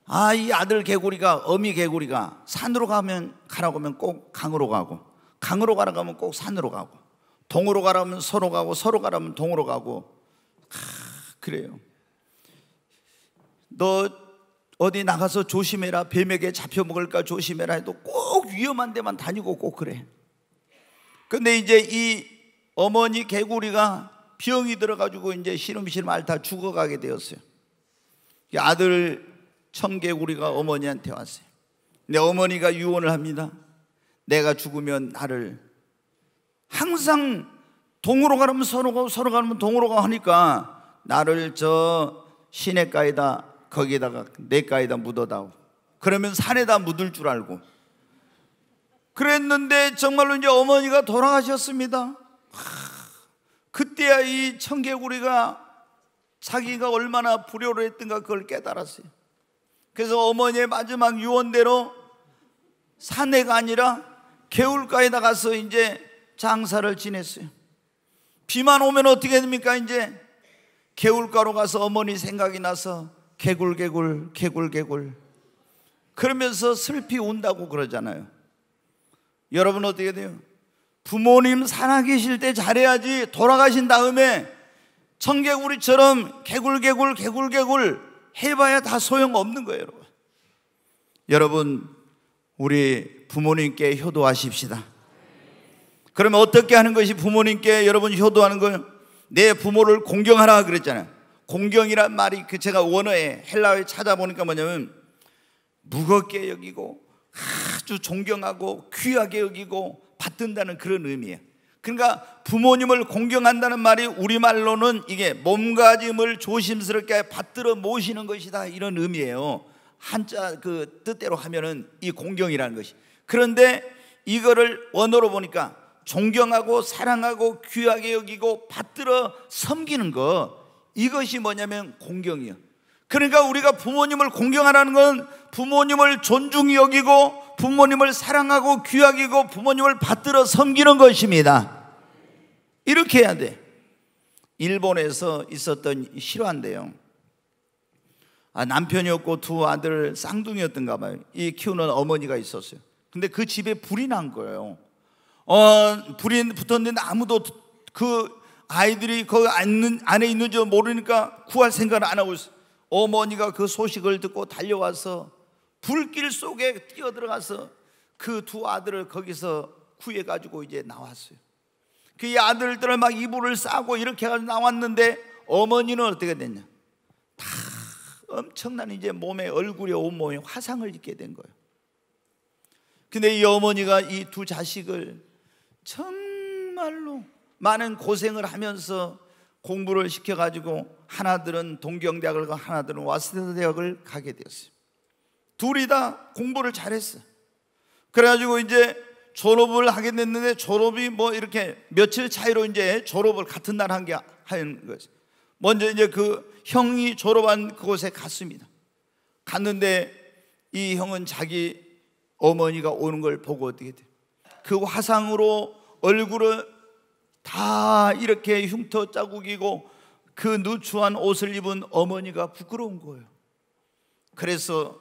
아, 이 아들 개구리가 어미 개구리가 산으로 가면 가라고 하면 꼭 강으로 가고 강으로 가라고 하면 꼭 산으로 가고 동으로 가라면 서로 가고 서로 가라면 동으로 가고 아, 그래요. 너 어디 나가서 조심해라 뱀에게 잡혀 먹을까 조심해라 해도 꼭 위험한 데만 다니고 꼭 그래. 근데 이제 이 어머니 개구리가 병이 들어가지고 이제 시름시름 앓다 죽어가게 되었어요. 아들 청개구리가 어머니한테 왔어요. 내 어머니가 유언을 합니다. 내가 죽으면 나를 항상 동으로 가면 서로 가 서로 가면 동으로 가 하니까 나를 저 시냇가에다 거기에다가 내가에다 묻어다오. 그러면 산에다 묻을 줄 알고 그랬는데 정말로 이제 어머니가 돌아가셨습니다. 그때야 이 청개구리가 자기가 얼마나 불효를 했던가 그걸 깨달았어요. 그래서 어머니의 마지막 유언대로 산에가 아니라 개울가에 나가서 이제 장사를 지냈어요. 비만 오면 어떻게 됩니까? 이제 개울가로 가서 어머니 생각이 나서 개굴개굴 개굴개굴 그러면서 슬피 운다고 그러잖아요. 여러분 어떻게 돼요? 부모님 살아계실 때 잘해야지 돌아가신 다음에 청개구리처럼 개굴개굴 개굴개굴 해봐야 다 소용없는 거예요 여러분 여러분 우리 부모님께 효도하십시다 그러면 어떻게 하는 것이 부모님께 여러분 효도하는 거예요? 내 부모를 공경하라 그랬잖아요 공경이란 말이 그 제가 원어에 헬라어에 찾아보니까 뭐냐면 무겁게 여기고 아주 존경하고 귀하게 여기고 받든다는 그런 의미예요. 그러니까 부모님을 공경한다는 말이 우리말로는 이게 몸가짐을 조심스럽게 받들어 모시는 것이다 이런 의미예요. 한자 그 뜻대로 하면은 이 공경이라는 것이. 그런데 이거를 원어로 보니까 존경하고 사랑하고 귀하게 여기고 받들어 섬기는 거 이것이 뭐냐면 공경이요. 그러니까 우리가 부모님을 공경하라는 건 부모님을 존중히 여기고 부모님을 사랑하고 귀하기고 부모님을 받들어 섬기는 것입니다. 이렇게 해야 돼. 일본에서 있었던 실화인데요. 아, 남편이 없고 두 아들 쌍둥이였던가 봐요. 이 키우는 어머니가 있었어요. 근데 그 집에 불이 난 거예요. 어, 불이 붙었는데 아무도 그 아이들이 거기 그 안에 있는지 모르니까 구할 생각을 안 하고 있어요. 어머니가 그 소식을 듣고 달려와서 불길 속에 뛰어들어가서 그 두 아들을 거기서 구해가지고 이제 나왔어요. 그 아들들을 막 이불을 싸고 이렇게 해서 나왔는데 어머니는 어떻게 됐냐? 다 엄청난 이제 몸에 얼굴에 온몸에 화상을 입게 된 거예요. 근데 이 어머니가 이 두 자식을 정말로 많은 고생을 하면서 공부를 시켜가지고 하나들은 동경대학을 가 하나들은 와스대 대학을 가게 되었어요. 둘이 다 공부를 잘했어. 그래가지고 이제 졸업을 하게 됐는데 졸업이 뭐 이렇게 며칠 차이로 이제 졸업을 같은 날 한 게 하는 거지. 먼저 이제 그 형이 졸업한 그곳에 갔습니다. 갔는데 이 형은 자기 어머니가 오는 걸 보고 어떻게 돼? 그 화상으로 얼굴을 다 이렇게 흉터 자국이고 그 누추한 옷을 입은 어머니가 부끄러운 거예요. 그래서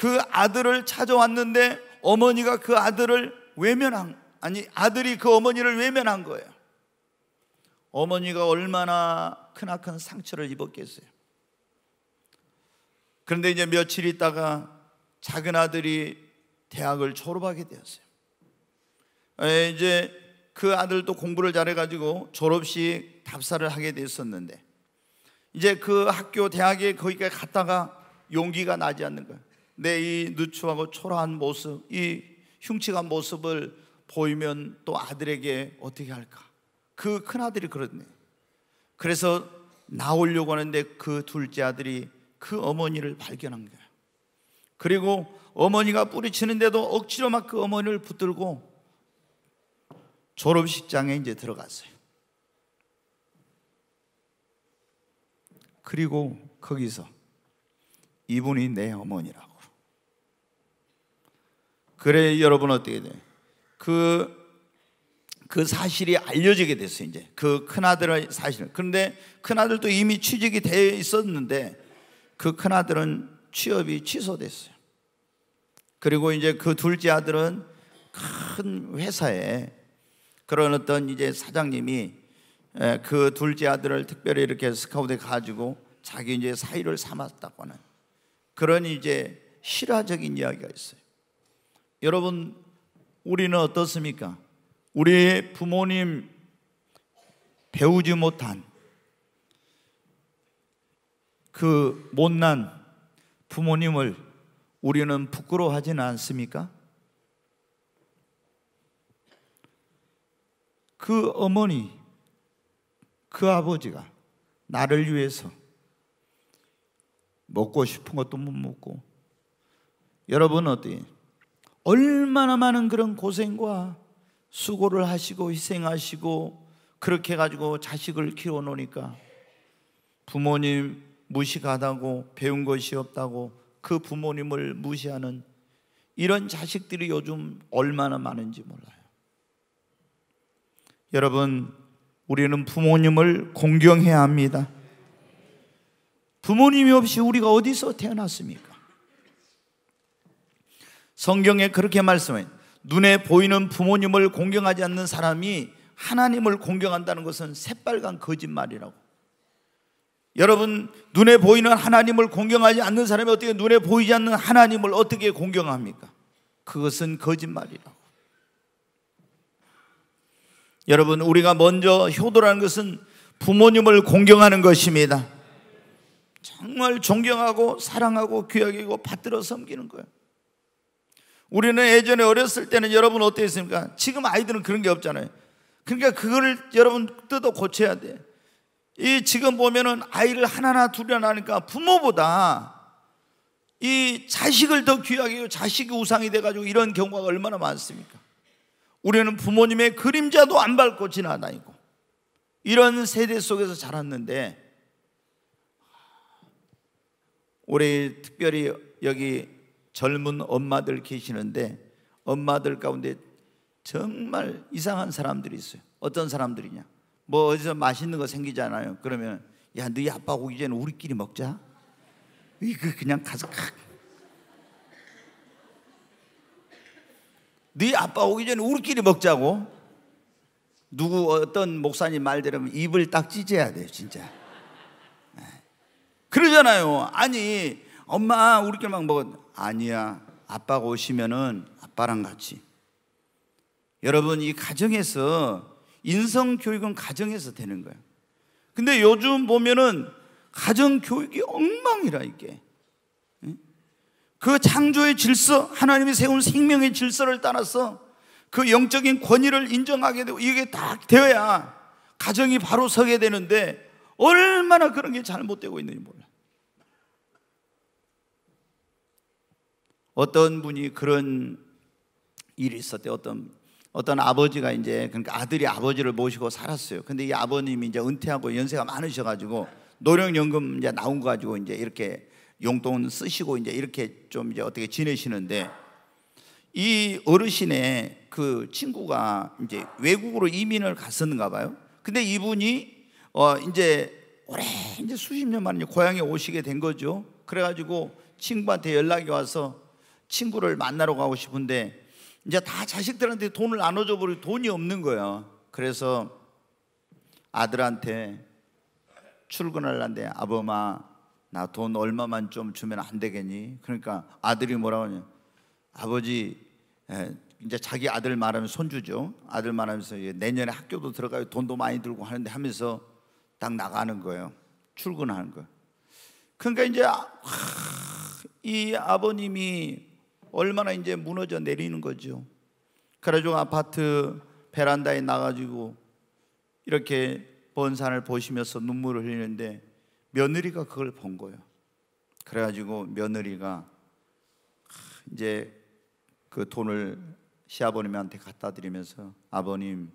그 아들을 찾아왔는데 어머니가 그 아들을 외면한 아니 아들이 그 어머니를 외면한 거예요. 어머니가 얼마나 크나큰 상처를 입었겠어요. 그런데 이제 며칠 있다가 작은 아들이 대학을 졸업하게 되었어요. 예, 이제 그 아들도 공부를 잘해가지고 졸업식 답사를 하게 됐었는데 이제 그 학교 대학에 거기까지 갔다가 용기가 나지 않는 거예요. 내이 누추하고 초라한 모습, 이 흉측한 모습을 보이면 또 아들에게 어떻게 할까? 그 큰아들이 그렇네. 그래서 나오려고 하는데 그 둘째 아들이 그 어머니를 발견한 거예 그리고 어머니가 뿌리치는데도 억지로 막 그 어머니를 붙들고 졸업식장에 이제 들어갔어요. 그리고 거기서 이분이 내 어머니라고. 그래 여러분 어떻게 돼? 그그 그 사실이 알려지게 됐어 이제. 그 큰아들의 사실. 그런데 큰아들도 이미 취직이 되어 있었는데 그 큰아들은 취업이 취소됐어요. 그리고 이제 그 둘째 아들은 큰 회사에 그런 어떤 이제 사장님이 예, 그 둘째 아들을 특별히 이렇게 스카우트해 가지고 자기 이제 사이를 삼았다거나 그런 이제 실화적인 이야기가 있어요. 여러분 우리는 어떻습니까? 우리 부모님 배우지 못한 그 못난 부모님을 우리는 부끄러워하지 않습니까? 그 어머니, 그 아버지가 나를 위해서 먹고 싶은 것도 못 먹고 여러분은 어때요? 얼마나 많은 그런 고생과 수고를 하시고 희생하시고 그렇게 해 가지고 자식을 키워놓으니까 부모님 무식하다고 배운 것이 없다고 그 부모님을 무시하는 이런 자식들이 요즘 얼마나 많은지 몰라요. 여러분, 우리는 부모님을 공경해야 합니다. 부모님이 없이 우리가 어디서 태어났습니까? 성경에 그렇게 말씀해. 눈에 보이는 부모님을 공경하지 않는 사람이 하나님을 공경한다는 것은 새빨간 거짓말이라고. 여러분, 눈에 보이는 하나님을 공경하지 않는 사람이 어떻게 눈에 보이지 않는 하나님을 어떻게 공경합니까? 그것은 거짓말이라고. 여러분, 우리가 먼저 효도라는 것은 부모님을 공경하는 것입니다. 정말 존경하고 사랑하고 귀하게 고 받들어 섬기는 거예요. 우리는 예전에 어렸을 때는 여러분 어땠습니까? 지금 아이들은 그런 게 없잖아요. 그러니까 그걸 여러분 뜯어 고쳐야 돼. 이 지금 보면은 아이를 하나나 둘이나 하니까 부모보다 이 자식을 더 귀하게 요 자식이 우상이 돼가지고 이런 경우가 얼마나 많습니까? 우리는 부모님의 그림자도 안 밟고 지나다니고 이런 세대 속에서 자랐는데 우리 특별히 여기 젊은 엄마들 계시는데 엄마들 가운데 정말 이상한 사람들이 있어요. 어떤 사람들이냐? 뭐 어디서 맛있는 거 생기잖아요. 그러면 야, 너희 아빠 고기 전에 우리끼리 먹자. 이거 그냥 가서 칵. 네 아빠 오기 전에 우리끼리 먹자고. 누구 어떤 목사님 말대로 입을 딱 찢어야 돼요, 진짜. 네. 그러잖아요. 아니, 엄마 우리끼리 막 먹었. 아니야. 아빠가 오시면은 아빠랑 같이. 여러분, 이 가정에서 인성 교육은 가정에서 되는 거야. 근데 요즘 보면은 가정 교육이 엉망이라 이게. 그 창조의 질서, 하나님이 세운 생명의 질서를 따라서 그 영적인 권위를 인정하게 되고 이게 다 되어야 가정이 바로 서게 되는데 얼마나 그런 게 잘못되고 있는지 몰라. 어떤 분이 그런 일이 있었대요. 어떤 어떤 아버지가 이제 그러니까 아들이 아버지를 모시고 살았어요. 근데 이 아버님이 이제 은퇴하고 연세가 많으셔 가지고 노령연금 이제 나온 거 가지고 이제 이렇게 용돈 쓰시고 이제 이렇게 좀 이제 어떻게 지내시는데 이 어르신의 그 친구가 이제 외국으로 이민을 갔었는가 봐요. 근데 이분이 어 이제 오래 이제 수십 년 만에 고향에 오시게 된 거죠. 그래가지고 친구한테 연락이 와서 친구를 만나러 가고 싶은데 이제 다 자식들한테 돈을 나눠줘 버리고 돈이 없는 거예요. 그래서 아들한테 출근할는데아버아나돈 얼마만 좀 주면 안 되겠니? 그러니까 아들이 뭐라고 하냐 아버지 에, 이제 자기 아들 말하면 손주죠 아들 말하면서 내년에 학교도 들어가요 돈도 많이 들고 하는데 하면서 딱 나가는 거예요 출근하는 거예요 그러니까 이제 하, 이 아버님이 얼마나 이제 무너져 내리는 거죠. 그래가지고 아파트 베란다에 나가지고 이렇게 본산을 보시면서 눈물을 흘리는데 며느리가 그걸 본 거예요. 그래가지고 며느리가 이제 그 돈을 시아버님한테 갖다 드리면서 아버님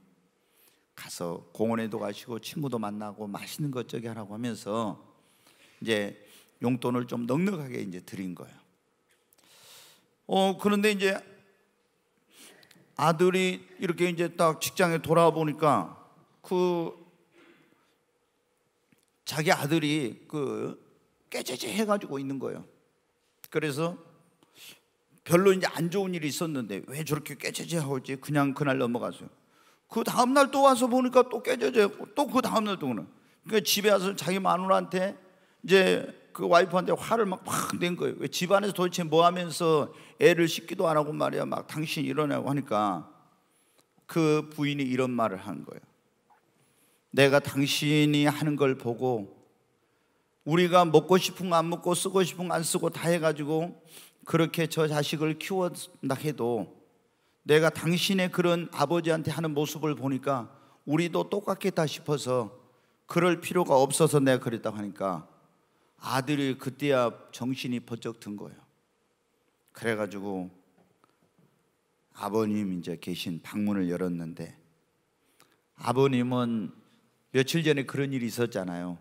가서 공원에도 가시고 친구도 만나고 맛있는 것 저기 하라고 하면서 이제 용돈을 좀 넉넉하게 이제 드린 거예요. 어, 그런데 이제 아들이 이렇게 이제 딱 직장에 돌아와 보니까 그 자기 아들이 그 깨재재 해가지고 있는 거예요. 그래서 별로 이제 안 좋은 일이 있었는데 왜 저렇게 깨재재 하고 있지? 그냥 그날 넘어갔어요. 그 다음날 또 와서 보니까 또 깨져져 있고 또 그 다음날 또 오는. 그러니까 집에 와서 자기 마누라한테 이제 그 와이프한테 화를 막팍낸 거예요. 왜 집안에서 도대체 뭐 하면서 애를 씻기도 안 하고 말이야. 막 당신 이러냐고 하니까 그 부인이 이런 말을 하는 거예요. 내가 당신이 하는 걸 보고 우리가 먹고 싶은 거 안 먹고 쓰고 싶은 거 안 쓰고 다 해가지고 그렇게 저 자식을 키웠나 해도 내가 당신의 그런 아버지한테 하는 모습을 보니까 우리도 똑같겠다 싶어서 그럴 필요가 없어서 내가 그랬다고 하니까 아들이 그때야 정신이 번쩍 든 거예요. 그래가지고 아버님 이제 계신 방문을 열었는데 아버님은 며칠 전에 그런 일이 있었잖아요.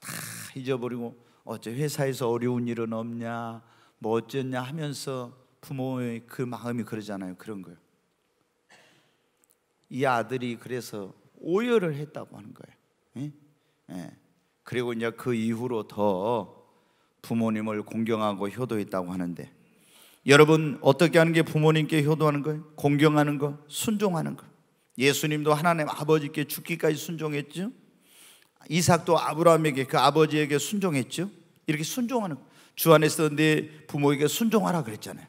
다 잊어버리고 어째 회사에서 어려운 일은 없냐, 뭐어쩌냐 하면서 부모의 그 마음이 그러잖아요. 그런 거예요. 이 아들이 그래서 오열을 했다고 하는 거예요. 예? 예. 그리고 이제 그 이후로 더 부모님을 공경하고 효도했다고 하는데 여러분 어떻게 하는 게 부모님께 효도하는 거예요? 공경하는 거, 순종하는 거. 예수님도 하나님 아버지께 죽기까지 순종했죠. 이삭도 아브라함에게 그 아버지에게 순종했죠. 이렇게 순종하는 거. 주 안에서 네 부모에게 순종하라 그랬잖아요.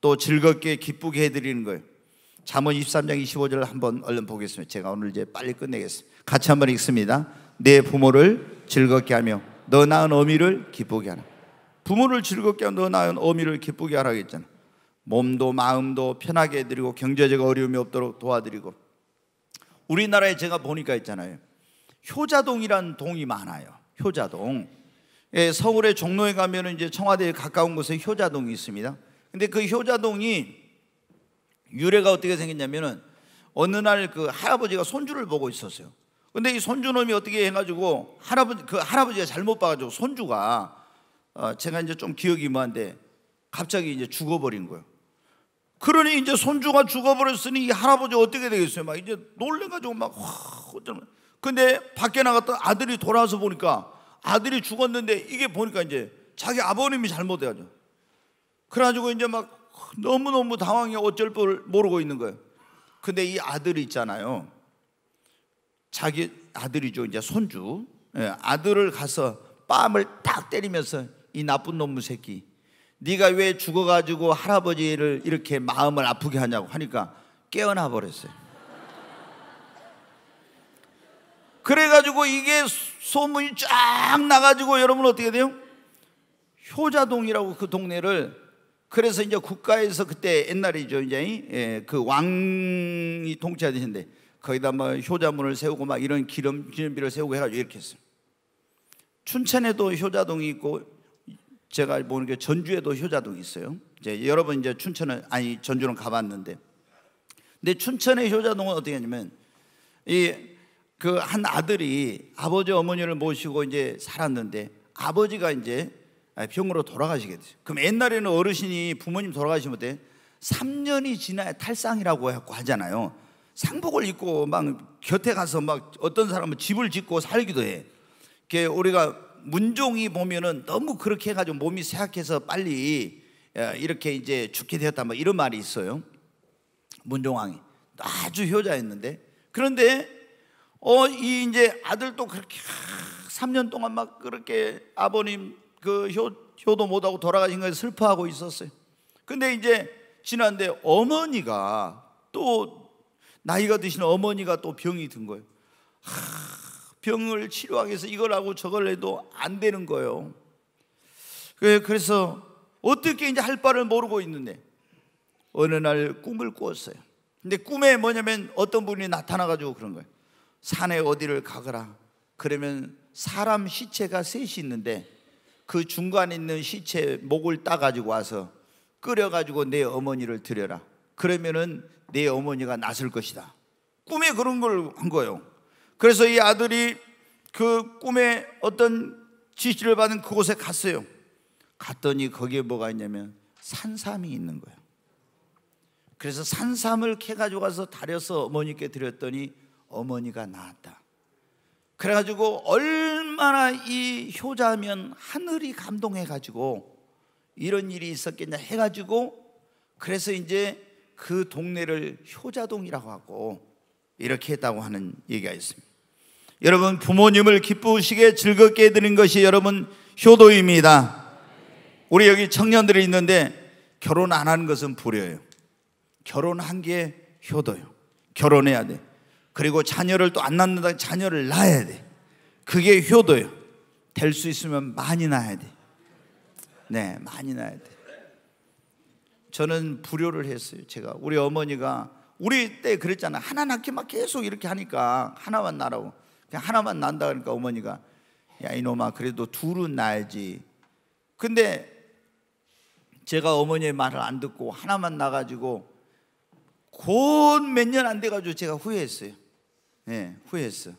또 즐겁게 기쁘게 해드리는 거예요. 잠언 23장 25절을 한번 얼른 보겠습니다. 제가 오늘 이제 빨리 끝내겠습니다. 같이 한번 읽습니다. 내 부모를 즐겁게 하며 너 낳은 어미를 기쁘게 하라. 부모를 즐겁게 하며 너 낳은 어미를 기쁘게 하라 했잖아. 몸도 마음도 편하게 해드리고 경제적 어려움이 없도록 도와드리고 우리나라에 제가 보니까 있잖아요. 효자동이란 동이 많아요. 효자동. 예, 서울의 종로에 가면 이제 청와대에 가까운 곳에 효자동이 있습니다. 근데 그 효자동이 유래가 어떻게 생겼냐면은 어느 날 그 할아버지가 손주를 보고 있었어요. 근데 이 손주놈이 어떻게 해가지고 할아버지 그 할아버지가 잘못 봐가지고 손주가 어, 제가 이제 좀 기억이 뭐한데 갑자기 이제 죽어버린 거예요. 그러니 이제 손주가 죽어버렸으니 이 할아버지 어떻게 되겠어요? 막 이제 놀래가지고 막 어쩌면. 근데 밖에 나갔던 아들이 돌아와서 보니까 아들이 죽었는데 이게 보니까 이제 자기 아버님이 잘못해가지고 그래가지고 이제 막 너무너무 당황해 어쩔 뻔 모르고 있는 거예요. 근데 이 아들이 있잖아요. 자기 아들이죠. 이제 손주. 예, 아들을 가서 뺨을 딱 때리면서 이 나쁜 놈의 새끼. 네가 왜 죽어가지고 할아버지를 이렇게 마음을 아프게 하냐고 하니까 깨어나 버렸어요. 그래가지고 이게 소문이 쫙 나가지고 여러분 어떻게 돼요? 효자동이라고 그 동네를 그래서 이제 국가에서 그때 옛날이죠 이제 예, 그 왕이 통치하셨는데 거기다 뭐 효자문을 세우고 막 이런 기름 기념비를 세우고 해가지고 이렇게 했어요. 춘천에도 효자동이 있고 제가 보는 게 전주에도 효자동이 있어요. 이제 여러분 이제 춘천은 아니 전주는 가봤는데, 근데 춘천의 효자동은 어떻게 하냐면 이 그 한 아들이 아버지 어머니를 모시고 이제 살았는데 아버지가 이제 병으로 돌아가시게 되죠. 그럼 옛날에는 어르신이 부모님 돌아가시면 돼. 3년이 지나야 탈상이라고 하잖아요. 상복을 입고 막 곁에 가서 막 어떤 사람은 집을 짓고 살기도 해. 이게 우리가 문종이 보면은 너무 그렇게 해가지고 몸이 쇠약해서 빨리 예, 이렇게 이제 죽게 되었다 뭐 이런 말이 있어요. 문종왕이 아주 효자였는데 그런데 어 이 이제 아들도 그렇게 3년 동안 막 그렇게 아버님 그 효, 효도 못하고 돌아가신 거에 슬퍼하고 있었어요. 근데 이제 지난데 어머니가 또 나이가 드신 어머니가 또 병이 든 거예요. 하, 병을 치료하기 위해서 이걸 하고 저걸 해도 안 되는 거예요. 그, 그래서 어떻게 이제 할 바를 모르고 있는데 어느 날 꿈을 꾸었어요. 근데 꿈에 뭐냐면 어떤 분이 나타나가지고 그런 거예요. 산에 어디를 가거라. 그러면 사람 시체가 셋이 있는데 그 중간에 있는 시체 목을 따가지고 와서 끓여가지고 내 어머니를 들여라. 그러면은 내 어머니가 나설 것이다. 꿈에 그런 걸 한 거예요. 그래서 이 아들이 그 꿈에 어떤 지시를 받은 그곳에 갔어요. 갔더니 거기에 뭐가 있냐면 산삼이 있는 거예요. 그래서 산삼을 캐 가지고 가서 달여서 어머니께 드렸더니 어머니가 나았다. 그래 가지고 얼마나 이 효자면 하늘이 감동해 가지고 이런 일이 있었겠냐 해 가지고 그래서 이제 그 동네를 효자동이라고 하고 이렇게 했다고 하는 얘기가 있습니다. 여러분 부모님을 기쁘시게 즐겁게 해드린 것이 여러분 효도입니다. 우리 여기 청년들이 있는데 결혼 안 하는 것은 불효예요. 결혼한 게 효도예요. 결혼해야 돼. 그리고 자녀를 또 안 낳는다 자녀를 낳아야 돼. 그게 효도예요. 될 수 있으면 많이 낳아야 돼. 네, 많이 낳아야 돼. 저는 불효를 했어요. 제가 우리 어머니가 우리 때 그랬잖아. 요 하나 낳기만 계속 이렇게 하니까 하나만 낳라고 그냥 하나만 난다 그러니까 어머니가 야 이놈아 그래도 둘은 낳아야지. 근데 제가 어머니의 말을 안 듣고 하나만 나가지고 곧 몇 년 안 돼가지고 제가 후회했어요. 예, 네, 후회했어.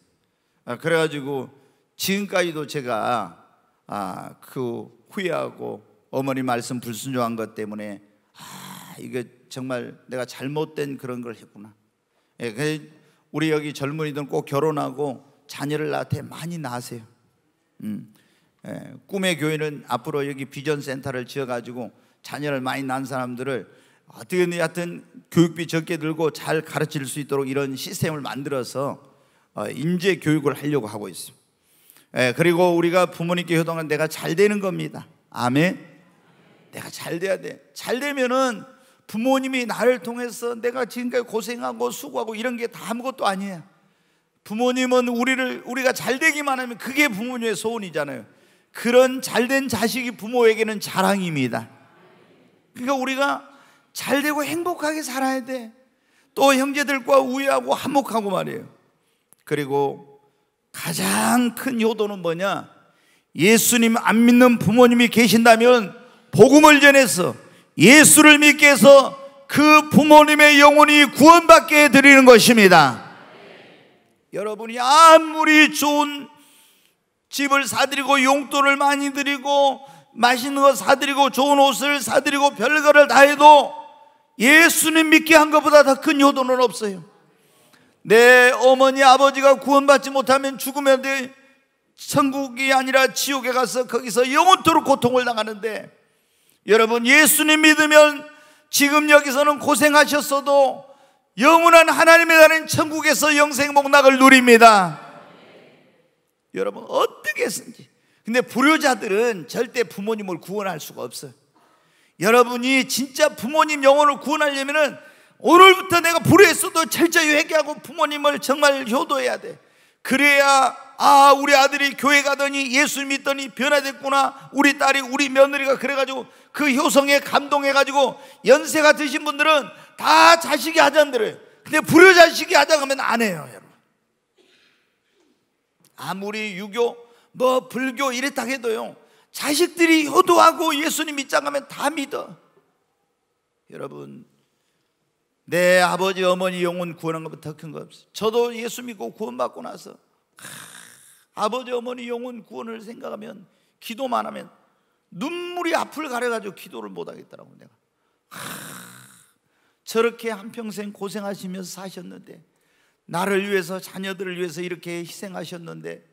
아, 그래가지고 지금까지도 제가 아, 그 후회하고 어머니 말씀 불순종한 것 때문에 아, 이거 정말 내가 잘못된 그런 걸 했구나. 예, 우리 여기 젊은이들은 꼭 결혼하고 자녀를 낳되 많이 낳으세요. 음, 예, 꿈의 교회는 앞으로 여기 비전 센터를 지어가지고 자녀를 많이 낳은 사람들을 어떻게든 하여튼 교육비 적게 들고 잘 가르칠 수 있도록 이런 시스템을 만들어서 인재 어, 교육을 하려고 하고 있습니다. 예, 그리고 우리가 부모님께 효동은 내가 잘 되는 겁니다. 아멘. 내가 잘 돼야 돼. 잘 되면은 부모님이 나를 통해서 내가 지금까지 고생하고 수고하고 이런 게 다 아무것도 아니에요. 부모님은 우리를 우리가 잘 되기만 하면 그게 부모님의 소원이잖아요. 그런 잘된 자식이 부모에게는 자랑입니다. 그러니까 우리가 잘 되고 행복하게 살아야 돼. 또 형제들과 우애하고 화목하고 말이에요. 그리고 가장 큰 효도는 뭐냐? 예수님 안 믿는 부모님이 계신다면 복음을 전해서 예수를 믿게 해서 그 부모님의 영혼이 구원받게 해 드리는 것입니다. 여러분이 아무리 좋은 집을 사드리고 용돈을 많이 드리고 맛있는 거 사드리고 좋은 옷을 사드리고 별거를 다 해도 예수님 믿게 한 것보다 더 큰 효도는 없어요. 내 어머니 아버지가 구원받지 못하면 죽으면 돼. 천국이 아니라 지옥에 가서 거기서 영원토록 고통을 당하는데 여러분 예수님 믿으면 지금 여기서는 고생하셨어도 영원한 하나님의 나라인 천국에서 영생 복락을 누립니다. 여러분 어떻게 했는지. 근데 불효자들은 절대 부모님을 구원할 수가 없어요. 여러분이 진짜 부모님 영혼을 구원하려면은 오늘부터 내가 불효했어도 철저히 회개하고 부모님을 정말 효도해야 돼. 그래야 아, 우리 아들이 교회 가더니 예수 믿더니 변화됐구나. 우리 딸이, 우리 며느리가 그래가지고 그 효성에 감동해가지고 연세가 드신 분들은 다 자식이 하자는데요. 근데 불효자식이 하자 하면 안 해요, 여러분. 아무리 유교, 뭐 불교 이랬다 해도요. 자식들이 효도하고 예수님 믿자 하면 다 믿어. 여러분, 내 아버지 어머니 영혼 구원한 것보다 더큰거 없어요. 저도 예수 믿고 구원받고 나서 아, 아버지 어머니 영혼 구원을 생각하면 기도만 하면 눈물이 앞을 가려가지고 기도를 못하겠더라고 내가 하, 저렇게 한평생 고생하시면서 사셨는데 나를 위해서 자녀들을 위해서 이렇게 희생하셨는데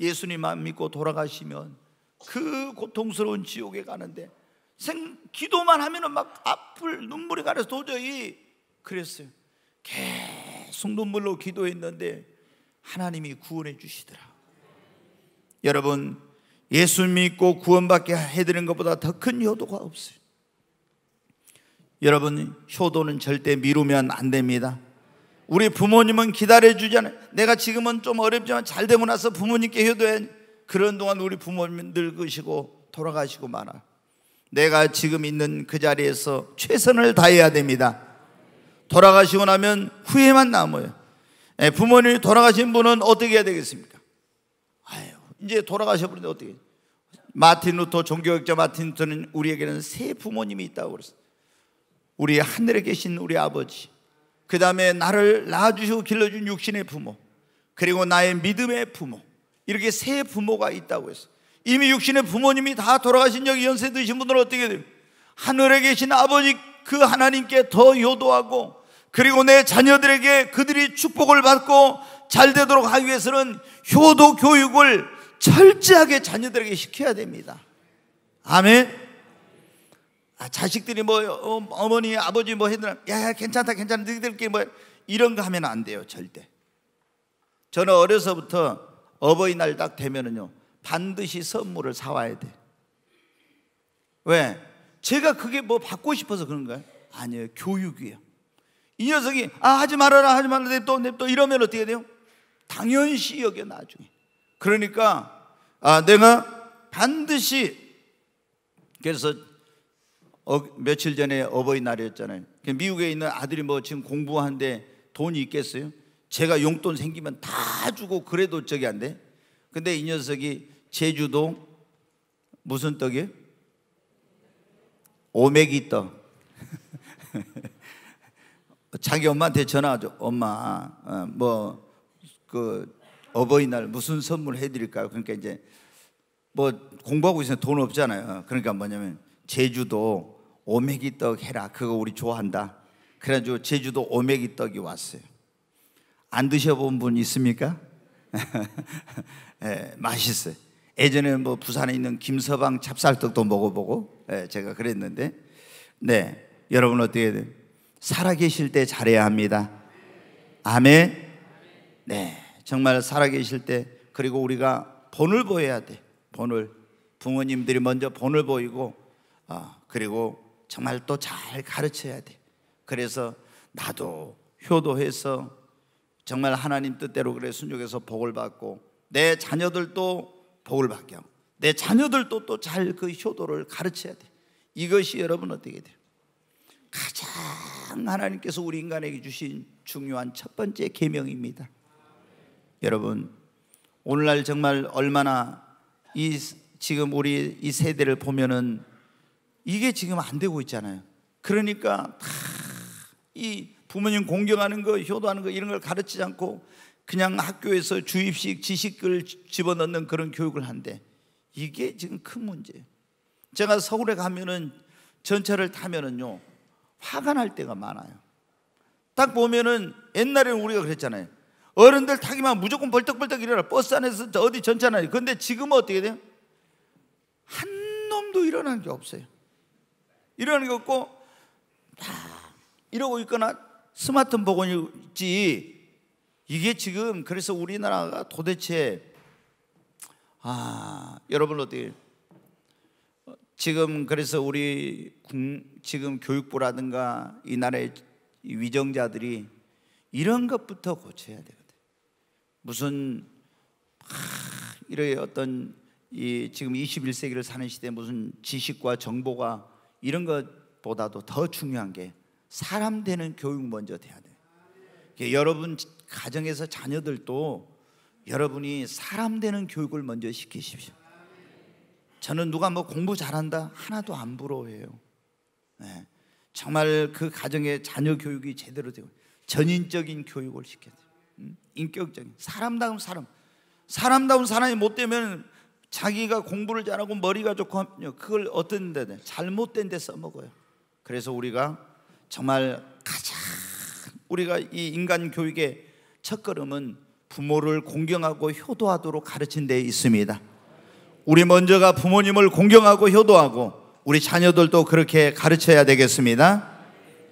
예수님 안 믿고 돌아가시면 그 고통스러운 지옥에 가는데 생, 기도만 하면막 앞을 눈물이 가려서 도저히 그랬어요 계속 눈물로 기도했는데 하나님이 구원해 주시더라 여러분 예수 믿고 구원받게 해드리는 것보다 더 큰 효도가 없어요. 여러분 효도는 절대 미루면 안 됩니다. 우리 부모님은 기다려주지 아요 내가 지금은 좀 어렵지만 잘 되고 나서 부모님께 효도해. 그런 동안 우리 부모님 늙으시고 돌아가시고 말아. 내가 지금 있는 그 자리에서 최선을 다해야 됩니다. 돌아가시고 나면 후회만 남아요. 예, 부모님이 돌아가신 분은 어떻게 해야 되겠습니까? 아유, 이제 돌아가셔버리는데 어떻게? 마틴 루터, 종교학자 마틴 루터는 우리에게는 세 부모님이 있다고 그랬어요. 우리 하늘에 계신 우리 아버지. 그 다음에 나를 낳아주시고 길러준 육신의 부모. 그리고 나의 믿음의 부모. 이렇게 세 부모가 있다고 했어요. 이미 육신의 부모님이 다 돌아가신 적이 연세 드신 분들은 어떻게 됩니까? 하늘에 계신 아버지 그 하나님께 더 요도하고 그리고 내 자녀들에게 그들이 축복을 받고 잘 되도록 하기 위해서는 효도 교육을 철저하게 자녀들에게 시켜야 됩니다. 아멘. 아, 자식들이 뭐 어, 어머니 아버지 뭐 해도 야야 괜찮다 괜찮아 너희들끼리 뭐 이런 거 하면 안 돼요 절대. 저는 어려서부터 어버이날 딱 되면은요 반드시 선물을 사와야 돼. 왜? 제가 그게 뭐 받고 싶어서 그런가요? 아니에요 교육이에요. 이 녀석이 아 하지 말아라 하지 말아라 또또 이러면 어떻게 돼요? 당연시 여겨 나중에. 그러니까 아, 내가 반드시 그래서 어, 며칠 전에 어버이날이었잖아요. 그 미국에 있는 아들이 뭐 지금 공부하는데 돈이 있겠어요? 제가 용돈 생기면 다 주고 그래도 저기 안 돼. 근데 이 녀석이 제주도 무슨 떡이에요? 오메기 떡. 자기 엄마한테 전화하죠. 엄마, 어, 뭐그 어버이날 무슨 선물 해드릴까요? 그러니까 이제 뭐 공부하고 있으면 돈 없잖아요. 그러니까 뭐냐면 제주도 오메기 떡 해라. 그거 우리 좋아한다. 그래가지고 제주도 오메기 떡이 왔어요. 안 드셔본 분 있습니까? 예, 맛있어요. 예전에 뭐 부산에 있는 김서방 찹쌀떡도 먹어보고 예, 제가 그랬는데 네 여러분 어떻게 돼요? 살아계실 때 잘해야 합니다. 아멘. 네 정말 살아계실 때 그리고 우리가 본을 보여야 돼. 본을 부모님들이 먼저 본을 보이고 어, 그리고 정말 또 잘 가르쳐야 돼. 그래서 나도 효도해서 정말 하나님 뜻대로 그래 순종해서 복을 받고 내 자녀들도 복을 받게 하고 내 자녀들도 또 잘 그 효도를 가르쳐야 돼. 이것이 여러분 어떻게 돼요? 가장 하나님께서 우리 인간에게 주신 중요한 첫 번째 계명입니다. 여러분 오늘날 정말 얼마나 이 지금 우리 이 세대를 보면은 이게 지금 안 되고 있잖아요. 그러니까 이 부모님 공경하는 거, 효도하는 거 이런 걸 가르치지 않고 그냥 학교에서 주입식 지식을 집어넣는 그런 교육을 한대. 이게 지금 큰 문제예요. 제가 서울에 가면은 전철를 타면은요 화가 날 때가 많아요. 딱 보면은 옛날에 우리가 그랬잖아요. 어른들 타기만 무조건 벌떡벌떡 일어나. 버스 안에서 어디 전차나. 근데 지금은 어떻게 돼요? 한 놈도 일어난 게 없어요. 일어나는 게 없고, 다 이러고 있거나 스마트폰 보고 있지. 이게 지금 그래서 우리나라가 도대체, 아, 여러분 어떻게, 지금 그래서 우리 지금 교육부라든가 이 나라의 위정자들이 이런 것부터 고쳐야 돼요. 무슨 이런 어떤 이 지금 21세기를 사는 시대 무슨 지식과 정보가 이런 것보다도 더 중요한 게 사람 되는 교육 먼저 돼야 돼. 그러니까 여러분 가정에서 자녀들도 여러분이 사람 되는 교육을 먼저 시키십시오. 저는 누가 뭐 공부 잘한다 하나도 안 부러워해요. 네. 정말 그 가정의 자녀 교육이 제대로 되고 전인적인 교육을 시켜야 돼. 음, 인격적인 사람다운 사람. 사람다운 사람이 못 되면 자기가 공부를 잘하고 머리가 좋고 그걸 어떤 데 잘못된 데 써먹어요. 그래서 우리가 정말 가장 우리가 이 인간 교육의 첫걸음은 부모를 공경하고 효도하도록 가르친 데 있습니다. 우리 먼저가 부모님을 공경하고 효도하고 우리 자녀들도 그렇게 가르쳐야 되겠습니다.